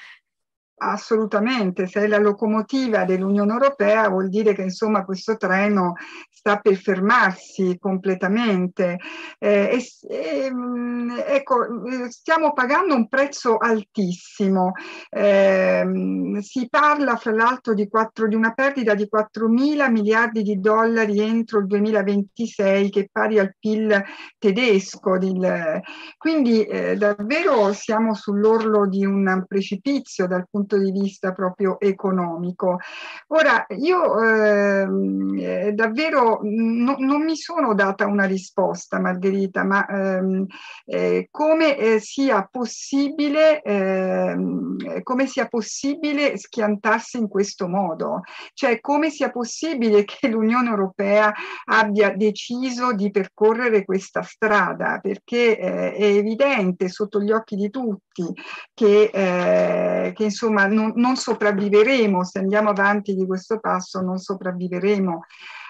Assolutamente, se è la locomotiva dell'Unione Europea vuol dire che insomma questo treno sta per fermarsi completamente. Eh, e, e, ehm, ecco, stiamo pagando un prezzo altissimo. Eh, si parla fra l'altro di, di, una perdita di 4 mila miliardi di dollari entro il 2026 che è pari al PIL tedesco. Del, quindi eh, davvero siamo sull'orlo di un precipizio dal punto punto di vista proprio economico. Ora, io ehm, eh, davvero no, non mi sono data una risposta, Margherita, ma ehm, eh, come, eh, sia possibile, ehm, come sia possibile schiantarsi in questo modo, cioè come sia possibile che l'Unione Europea abbia deciso di percorrere questa strada, perché eh, è evidente sotto gli occhi di tutti che, eh, che insomma insomma non, non sopravviveremo, se andiamo avanti di questo passo non sopravviveremo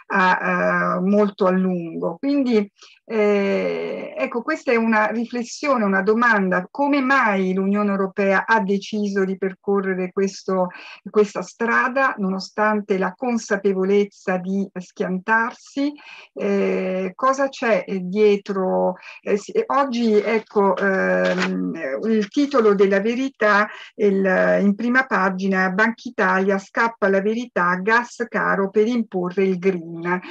a, a, eh, molto a lungo. Quindi eh, ecco, questa è una riflessione, una domanda. Come mai l'Unione Europea ha deciso di percorrere questo, questa strada, nonostante la consapevolezza di schiantarsi? Eh, cosa c'è eh, dietro? Eh, oggi, ecco, ehm, il titolo della verità il, in prima pagina, Banca Italia scappa la verità, gas caro per imporre il green.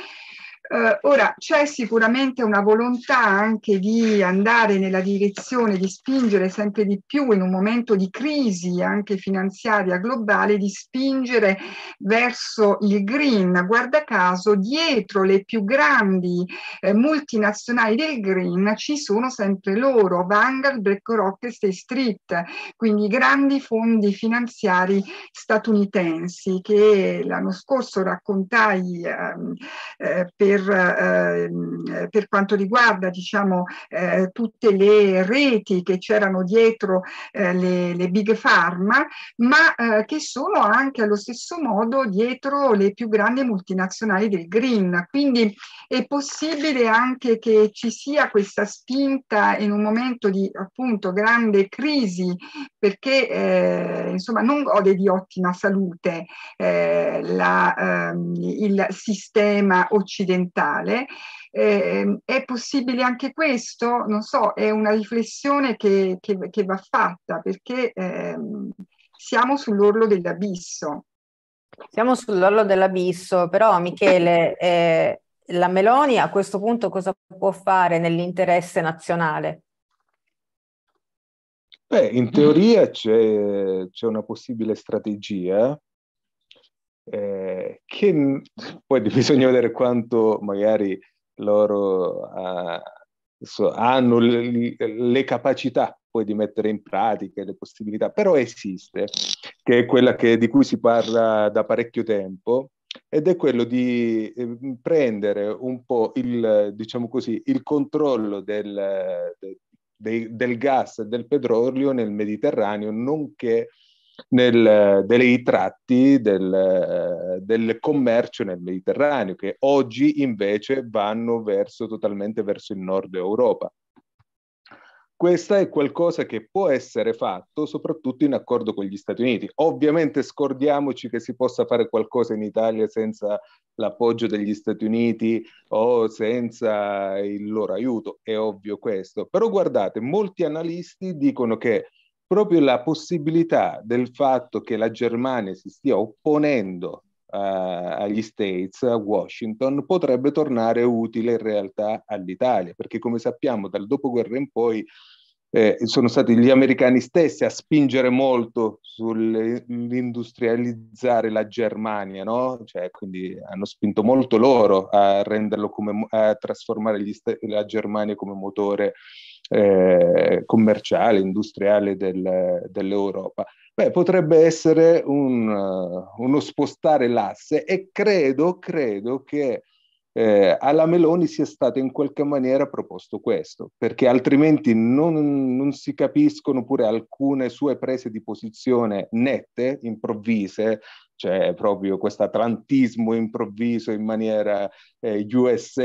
Eh, ora c'è sicuramente una volontà anche di andare nella direzione di spingere sempre di più in un momento di crisi anche finanziaria globale, di spingere verso il green. Guarda caso, dietro le più grandi eh, multinazionali del green ci sono sempre loro, Vanguard, BlackRock e State Street, quindi grandi fondi finanziari statunitensi che l'anno scorso raccontai ehm, eh, per per, eh, eh, per quanto riguarda diciamo, eh, tutte le reti che c'erano dietro eh, le, le, big pharma, ma eh, che sono anche allo stesso modo dietro le più grandi multinazionali del green. Quindi è possibile anche che ci sia questa spinta in un momento di appunto grande crisi perché eh, insomma non gode di ottima salute eh, la, ehm, il sistema occidentale. Eh, è possibile anche questo? Non so, è una riflessione che, che, che va fatta perché ehm, siamo sull'orlo dell'abisso. Siamo sull'orlo dell'abisso, però Michele, eh, la Meloni a questo punto cosa può fare nell'interesse nazionale? Beh, in teoria c'è, c'è una possibile strategia eh, che poi bisogna vedere quanto magari loro eh, so, hanno le, le, capacità poi di mettere in pratica le possibilità, però esiste, che è quella che, di cui si parla da parecchio tempo, ed è quello di eh, prendere un po' il, diciamo così, il controllo del, dei, del gas e del petrolio nel Mediterraneo, nonché nel, eh, dei tratti del, eh, del, commercio nel Mediterraneo, che oggi invece vanno verso, totalmente verso il nord Europa questo è qualcosa che può essere fatto soprattutto in accordo con gli Stati Uniti. Ovviamente scordiamoci che si possa fare qualcosa in Italia senza l'appoggio degli Stati Uniti o senza il loro aiuto, è ovvio questo. Però guardate, molti analisti dicono che proprio la possibilità del fatto che la Germania si stia opponendo eh, agli States, a Washington, potrebbe tornare utile in realtà all'Italia, perché come sappiamo dal dopoguerra in poi eh, sono stati gli americani stessi a spingere molto sull'industrializzare la Germania, no? cioè, quindi hanno spinto molto loro a renderlo come, a trasformare sta- la Germania come motore eh, commerciale, industriale del, dell'Europa. Beh, potrebbe essere un, eh, uno spostare l'asse e credo, credo che eh, alla Meloni sia stato in qualche maniera proposto questo, perché altrimenti non, non, si capiscono pure alcune sue prese di posizione nette, improvvise, cioè proprio questo atlantismo improvviso in maniera eh, USA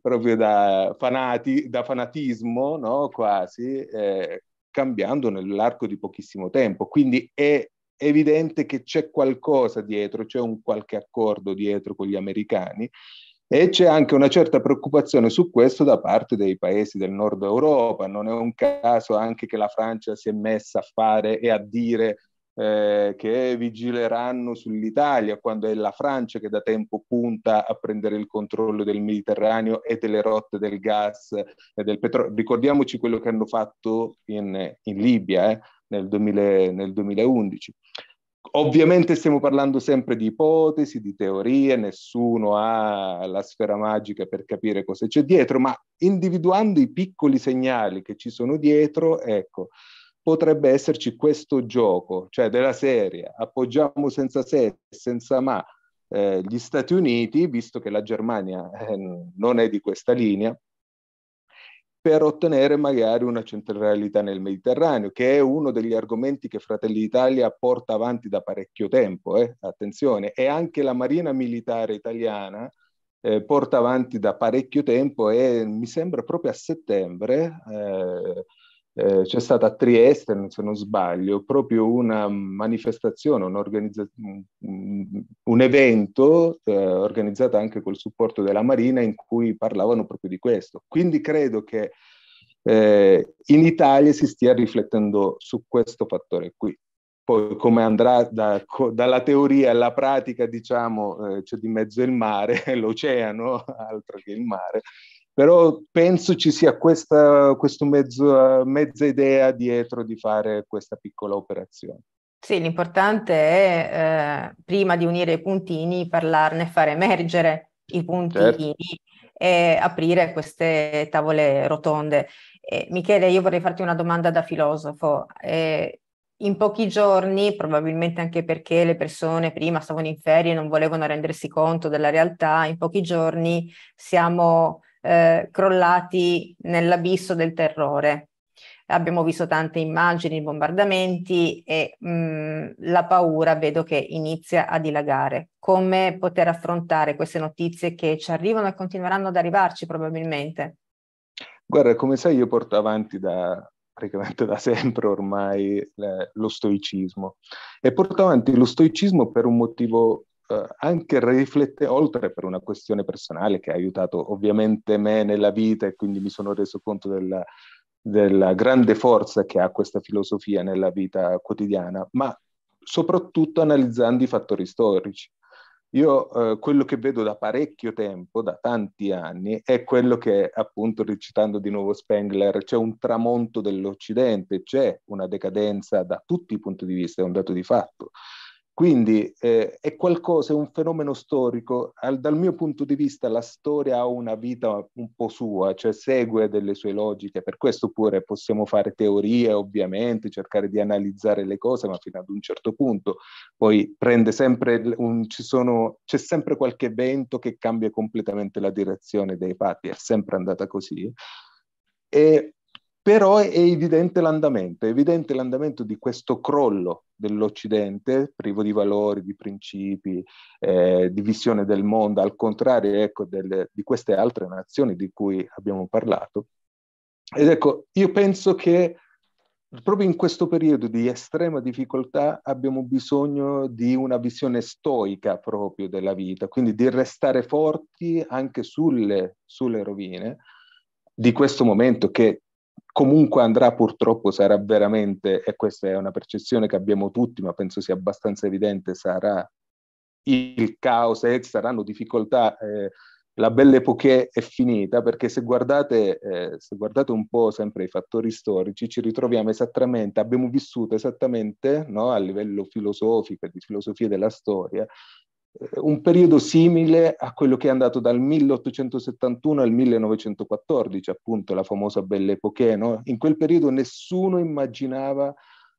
proprio da, fanati, da fanatismo no? quasi, eh, cambiando nell'arco di pochissimo tempo. Quindi è evidente che c'è qualcosa dietro, c'è un qualche accordo dietro con gli americani e c'è anche una certa preoccupazione su questo da parte dei paesi del nord Europa. Non è un caso anche che la Francia si è messa a fare e a dire eh, che vigileranno sull'Italia, quando è la Francia che da tempo punta a prendere il controllo del Mediterraneo e delle rotte del gas e del petrolio. Ricordiamoci quello che hanno fatto in, in Libia eh, nel, 2000, nel 2011. Ovviamente stiamo parlando sempre di ipotesi, di teorie, nessuno ha la sfera magica per capire cosa c'è dietro, ma individuando i piccoli segnali che ci sono dietro, ecco, potrebbe esserci questo gioco, cioè della serie, appoggiamo senza se e senza ma eh, gli Stati Uniti, visto che la Germania eh, non è di questa linea, per ottenere magari una centralità nel Mediterraneo, che è uno degli argomenti che Fratelli d'Italia porta avanti da parecchio tempo, eh? attenzione, e anche la Marina Militare Italiana eh, porta avanti da parecchio tempo e mi sembra proprio a settembre eh, eh, c'è stata a Trieste, se non sbaglio, proprio una manifestazione, un, un evento eh, organizzato anche col supporto della Marina in cui parlavano proprio di questo. Quindi credo che eh, in Italia si stia riflettendo su questo fattore qui. Poi come andrà da, co, dalla teoria alla pratica, diciamo, eh, c'è di mezzo il mare, l'oceano, altro che il mare, però penso ci sia questa mezzo, mezza idea dietro di fare questa piccola operazione. Sì, l'importante è eh, prima di unire i puntini, parlarne, far emergere i puntini certo. e aprire queste tavole rotonde. Eh, Michele, io vorrei farti una domanda da filosofo. Eh, in pochi giorni, probabilmente anche perché le persone prima stavano in ferie e non volevano rendersi conto della realtà, in pochi giorni siamo eh, crollati nell'abisso del terrore. Abbiamo visto tante immagini, bombardamenti e mh, mm, la paura vedo che inizia a dilagare. Come poter affrontare queste notizie che ci arrivano e continueranno ad arrivarci probabilmente? Guarda, come sai io porto avanti da praticamente da sempre ormai eh, lo stoicismo e porto avanti lo stoicismo per un motivo eh, anche riflette oltre per una questione personale che ha aiutato ovviamente me nella vita e quindi mi sono reso conto della, della grande forza che ha questa filosofia nella vita quotidiana, ma soprattutto analizzando i fattori storici. Io eh, quello che vedo da parecchio tempo, da tanti anni, è quello che, appunto, recitando di nuovo Spengler, c'è un tramonto dell'Occidente, c'è una decadenza da tutti i punti di vista, è un dato di fatto. Quindi eh, è qualcosa, è un fenomeno storico. Al, dal mio punto di vista la storia ha una vita un po' sua, cioè segue delle sue logiche. Per questo pure possiamo fare teorie, ovviamente, cercare di analizzare le cose, ma fino ad un certo punto. Poi prende sempre un, ci sono, c'è sempre qualche evento che cambia completamente la direzione dei fatti, è sempre andata così. E però è evidente l'andamento, è evidente l'andamento di questo crollo dell'Occidente, privo di valori, di principi, eh, di visione del mondo, al contrario ecco, del, di queste altre nazioni di cui abbiamo parlato. Ed ecco, io penso che proprio in questo periodo di estrema difficoltà abbiamo bisogno di una visione stoica proprio della vita, quindi di restare forti anche sulle, sulle rovine di questo momento che comunque andrà purtroppo sarà veramente, e questa è una percezione che abbiamo tutti, ma penso sia abbastanza evidente, sarà il caos e saranno difficoltà. Eh, la belle époque è finita perché se guardate, eh, se guardate, un po' sempre i fattori storici ci ritroviamo esattamente, abbiamo vissuto esattamente no, a livello filosofico e di filosofia della storia eh, un periodo simile a quello che è andato dal 1871 al 1914, appunto la famosa Belle Époque. No? In quel periodo nessuno immaginava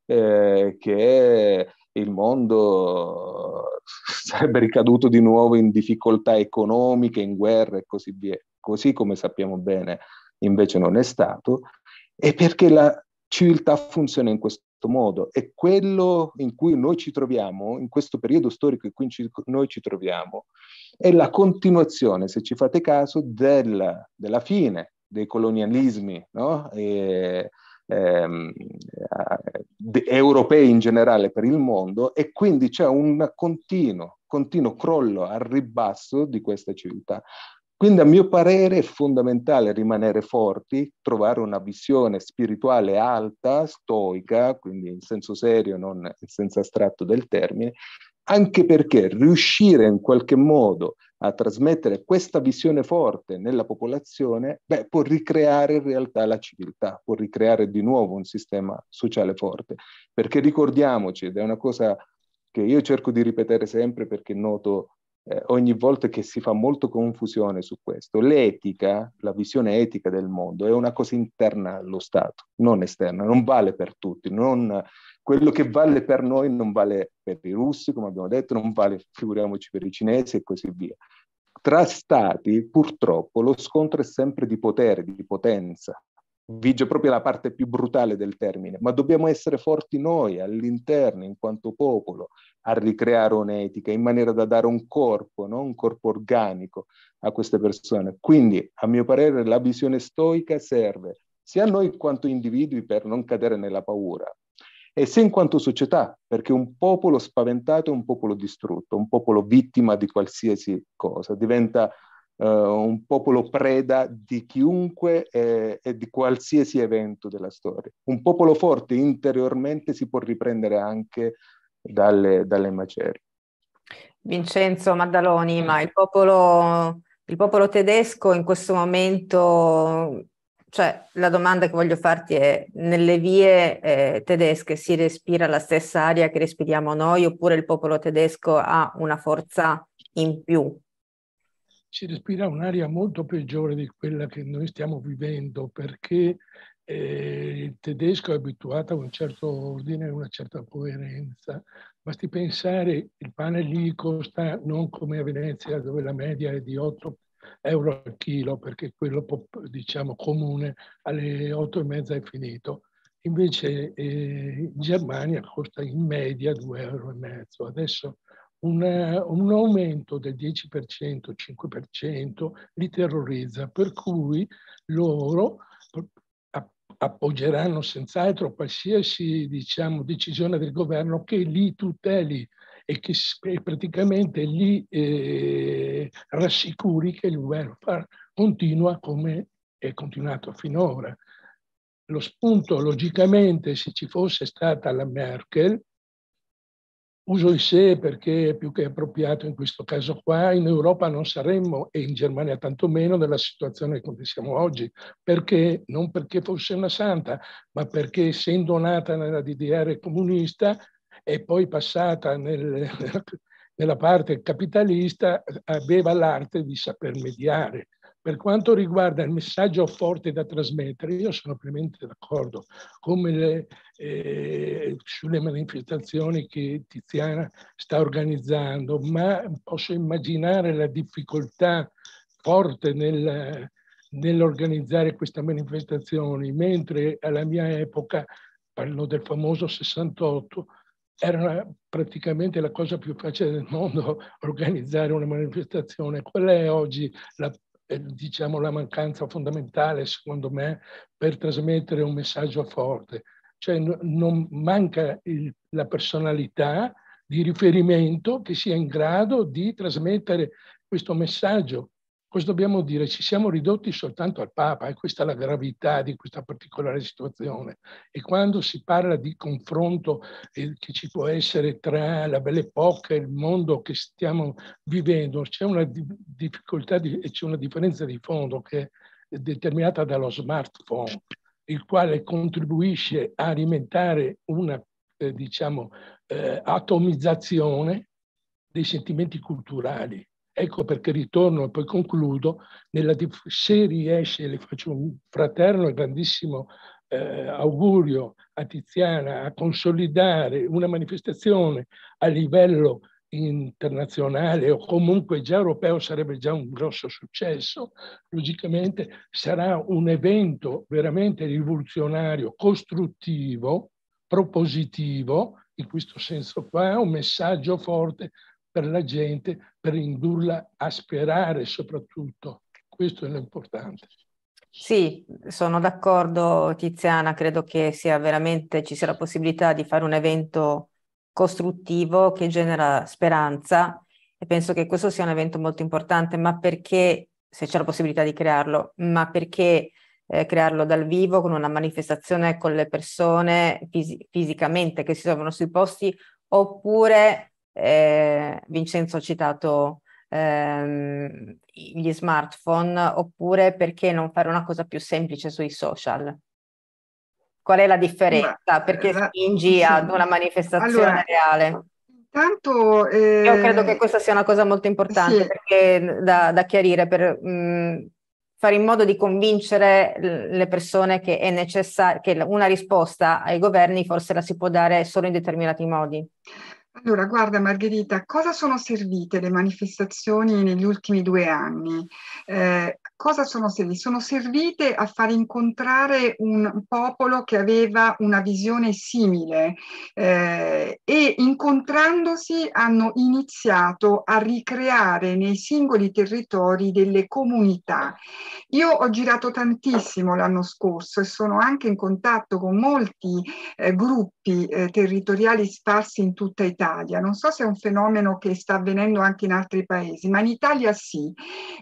eh, che il mondo sarebbe ricaduto di nuovo in difficoltà economiche, in guerra e così via. Così come sappiamo bene, invece non è stato, e perché la civiltà funziona in questo modo. E quello in cui noi ci troviamo, in questo periodo storico in cui ci, noi ci troviamo, è la continuazione, se ci fate caso, della, della fine dei colonialismi no? e, ehm, de, europei in generale per il mondo e quindi c'è un continuo, continuo crollo al ribasso di questa civiltà. Quindi a mio parere è fondamentale rimanere forti, trovare una visione spirituale alta, stoica, quindi in senso serio, non in senso astratto del termine, anche perché riuscire in qualche modo a trasmettere questa visione forte nella popolazione, beh, può ricreare in realtà la civiltà, può ricreare di nuovo un sistema sociale forte. Perché ricordiamoci, ed è una cosa che io cerco di ripetere sempre perché noto eh, ogni volta che si fa molto confusione su questo. L'etica, la visione etica del mondo è una cosa interna allo Stato, non esterna, non vale per tutti. Non, quello che vale per noi non vale per i russi, come abbiamo detto, non vale, figuriamoci, per i cinesi e così via. Tra stati, purtroppo, lo scontro è sempre di potere, di potenza vige proprio la parte più brutale del termine, ma dobbiamo essere forti noi all'interno, in quanto popolo, a ricreare un'etica in maniera da dare un corpo, no? un corpo organico a queste persone. Quindi, a mio parere, la visione stoica serve sia a noi quanto individui per non cadere nella paura, e sia in quanto società, perché un popolo spaventato è un popolo distrutto, un popolo vittima di qualsiasi cosa, diventa uh, un popolo preda di chiunque e, e di qualsiasi evento della storia. Un popolo forte interiormente si può riprendere anche dalle, dalle macerie. Vincenzo Maddaloni, ma il popolo, il popolo tedesco in questo momento cioè la domanda che voglio farti è, nelle vie eh, tedesche si respira la stessa aria che respiriamo noi oppure il popolo tedesco ha una forza in più si respira un'aria molto peggiore di quella che noi stiamo vivendo perché eh, il tedesco è abituato a un certo ordine, a una certa coerenza. Basti pensare il pane lì costa non come a Venezia dove la media è di 8 euro al chilo perché quello diciamo comune alle 8 e mezza è finito. Invece eh, in Germania costa in media 2,5 euro. Adesso un, eh, un aumento del 10%, 5% li terrorizza, per cui loro appoggeranno senz'altro qualsiasi diciamo, decisione del governo che li tuteli e che praticamente li eh, rassicuri che il welfare continua come è continuato finora. Lo spunto, logicamente, se ci fosse stata la Merkel, Uso il se perché è più che appropriato in questo caso qua, in Europa non saremmo e in Germania tantomeno nella situazione in cui siamo oggi, perché non perché fosse una santa, ma perché essendo nata nella DDR comunista e poi passata nel, nella parte capitalista, aveva l'arte di saper mediare per quanto riguarda il messaggio forte da trasmettere, io sono pienamente d'accordo, come le, eh, sulle manifestazioni che Tiziana sta organizzando, ma posso immaginare la difficoltà forte nel, nell'organizzare queste manifestazioni, mentre alla mia epoca, parlo del famoso 68, era praticamente la cosa più facile del mondo organizzare una manifestazione. Qual è oggi la diciamo, la mancanza fondamentale, secondo me, per trasmettere un messaggio forte. Cioè no, non manca il, la personalità di riferimento che sia in grado di trasmettere questo messaggio Cosa dobbiamo dire? Ci siamo ridotti soltanto al Papa e eh, questa è la gravità di questa particolare situazione. E quando si parla di confronto eh, che ci può essere tra la Belle Époque e il mondo che stiamo vivendo, c'è una difficoltà di, e c'è una differenza di fondo che è determinata dallo smartphone, il quale contribuisce a alimentare una eh, diciamo, eh, atomizzazione dei sentimenti culturali Ecco perché ritorno e poi concludo, nella, se riesce, le faccio un fraterno e grandissimo eh, augurio a Tiziana, a consolidare una manifestazione a livello internazionale o comunque già europeo sarebbe già un grosso successo, logicamente sarà un evento veramente rivoluzionario, costruttivo, propositivo, in questo senso qua, un messaggio forte per la gente, per indurla a sperare soprattutto. Questo è l'importante. Sì, sono d'accordo Tiziana, credo che sia veramente, ci sia la possibilità di fare un evento costruttivo che genera speranza e penso che questo sia un evento molto importante, ma perché, se c'è la possibilità di crearlo, ma perché eh, crearlo dal vivo con una manifestazione con le persone fis- fisicamente che si trovano sui posti oppure eh, Vincenzo ha citato ehm, gli smartphone, oppure perché non fare una cosa più semplice sui social? Qual è la differenza? Ma, perché la, spingi sì. ad una manifestazione allora, reale? Intanto, eh, Io credo che questa sia una cosa molto importante sì. perché, mm, da, da, chiarire per mh, mm, fare in modo di convincere le persone che è necessario che una risposta ai governi forse la si può dare solo in determinati modi. Allora, guarda Margherita, cosa sono servite le manifestazioni negli ultimi due anni? Eh, cosa sono servite? Sono servite a far incontrare un popolo che aveva una visione simile eh, e incontrandosi hanno iniziato a ricreare nei singoli territori delle comunità. Io ho girato tantissimo l'anno scorso e sono anche in contatto con molti eh, gruppi eh, territoriali sparsi in tutta Italia Italia, non so se è un fenomeno che sta avvenendo anche in altri paesi, ma in Italia sì,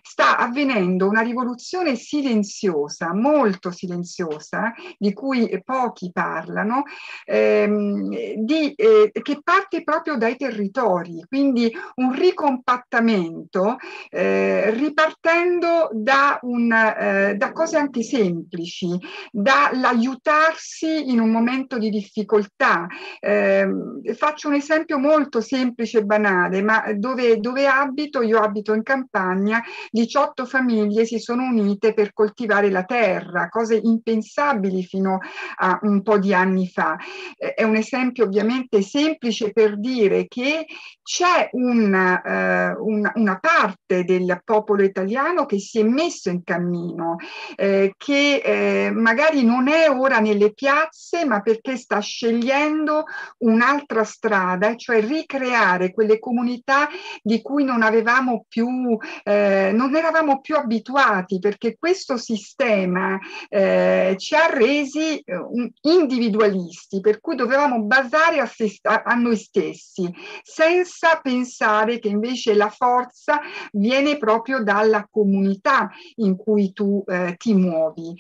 sta avvenendo una rivoluzione silenziosa, molto silenziosa, di cui eh, pochi parlano, ehm, di, eh, che parte proprio dai territori, quindi un ricompattamento eh, ripartendo da, un, eh, da cose anche semplici, dall'aiutarsi in un momento di difficoltà. Eh, faccio un esempio esempio molto semplice e banale, ma dove, dove abito, io abito in campagna, 18 famiglie si sono unite per coltivare la terra, cose impensabili fino a un po' di anni fa. Eh, è un esempio ovviamente semplice per dire che c'è una, eh, una, una parte del popolo italiano che si è messo in cammino, eh, che eh, magari non è ora nelle piazze, ma perché sta scegliendo un'altra strada cioè ricreare quelle comunità di cui non avevamo più, eh, non eravamo più abituati, perché questo sistema eh, ci ha resi eh, individualisti, per cui dovevamo basare a, se, a, noi stessi, senza pensare che invece la forza viene proprio dalla comunità in cui tu eh, ti muovi.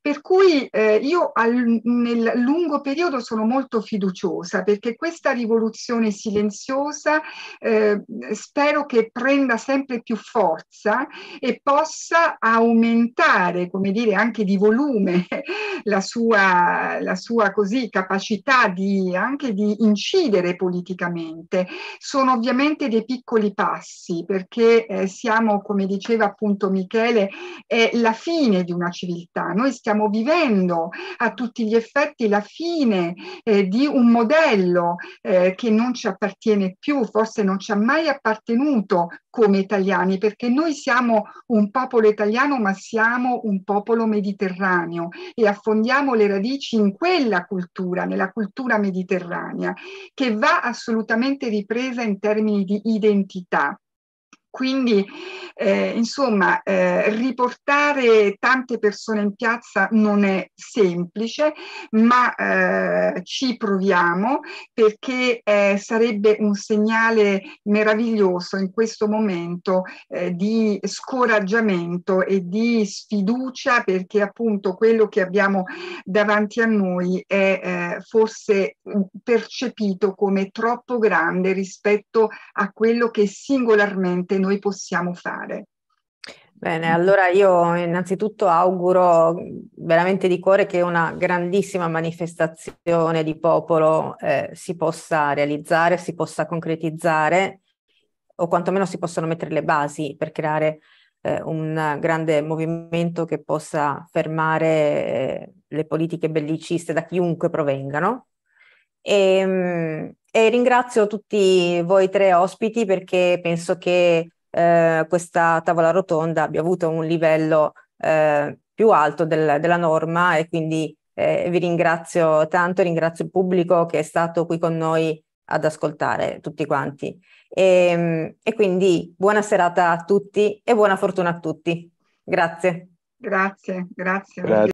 Per cui eh, io al, nel lungo periodo sono molto fiduciosa perché questa rivoluzione ribellione silenziosa eh, spero che prenda sempre più forza e possa aumentare, come dire, anche di volume la sua, la sua così, capacità di, anche di incidere politicamente. Sono ovviamente dei piccoli passi perché eh, siamo, come diceva appunto Michele, è la fine di una civiltà. Noi stiamo vivendo a tutti gli effetti la fine eh, di un modello eh, che non non ci appartiene più, forse non ci ha mai appartenuto come italiani, perché noi siamo un popolo italiano, ma siamo un popolo mediterraneo e affondiamo le radici in quella cultura, nella cultura mediterranea, che va assolutamente ripresa in termini di identità. Quindi, eh, insomma, eh, riportare tante persone in piazza non è semplice, ma eh, ci proviamo perché eh, sarebbe un segnale meraviglioso in questo momento eh, di scoraggiamento e di sfiducia perché appunto quello che abbiamo davanti a noi è eh, forse percepito come troppo grande rispetto a quello che singolarmente noi possiamo fare. Bene, mm. allora io innanzitutto auguro veramente di cuore che una grandissima manifestazione di popolo eh, si possa realizzare, si possa concretizzare o quantomeno si possano mettere le basi per creare eh, un grande movimento che possa fermare eh, le politiche belliciste da chiunque provengano. E, ehm, e ringrazio tutti voi tre ospiti perché penso che eh, questa tavola rotonda abbia avuto un livello eh, più alto del, della norma e quindi eh, vi ringrazio tanto, ringrazio il pubblico che è stato qui con noi ad ascoltare tutti quanti. E, ehm, e quindi buona serata a tutti e buona fortuna a tutti. Grazie. Grazie, grazie. grazie.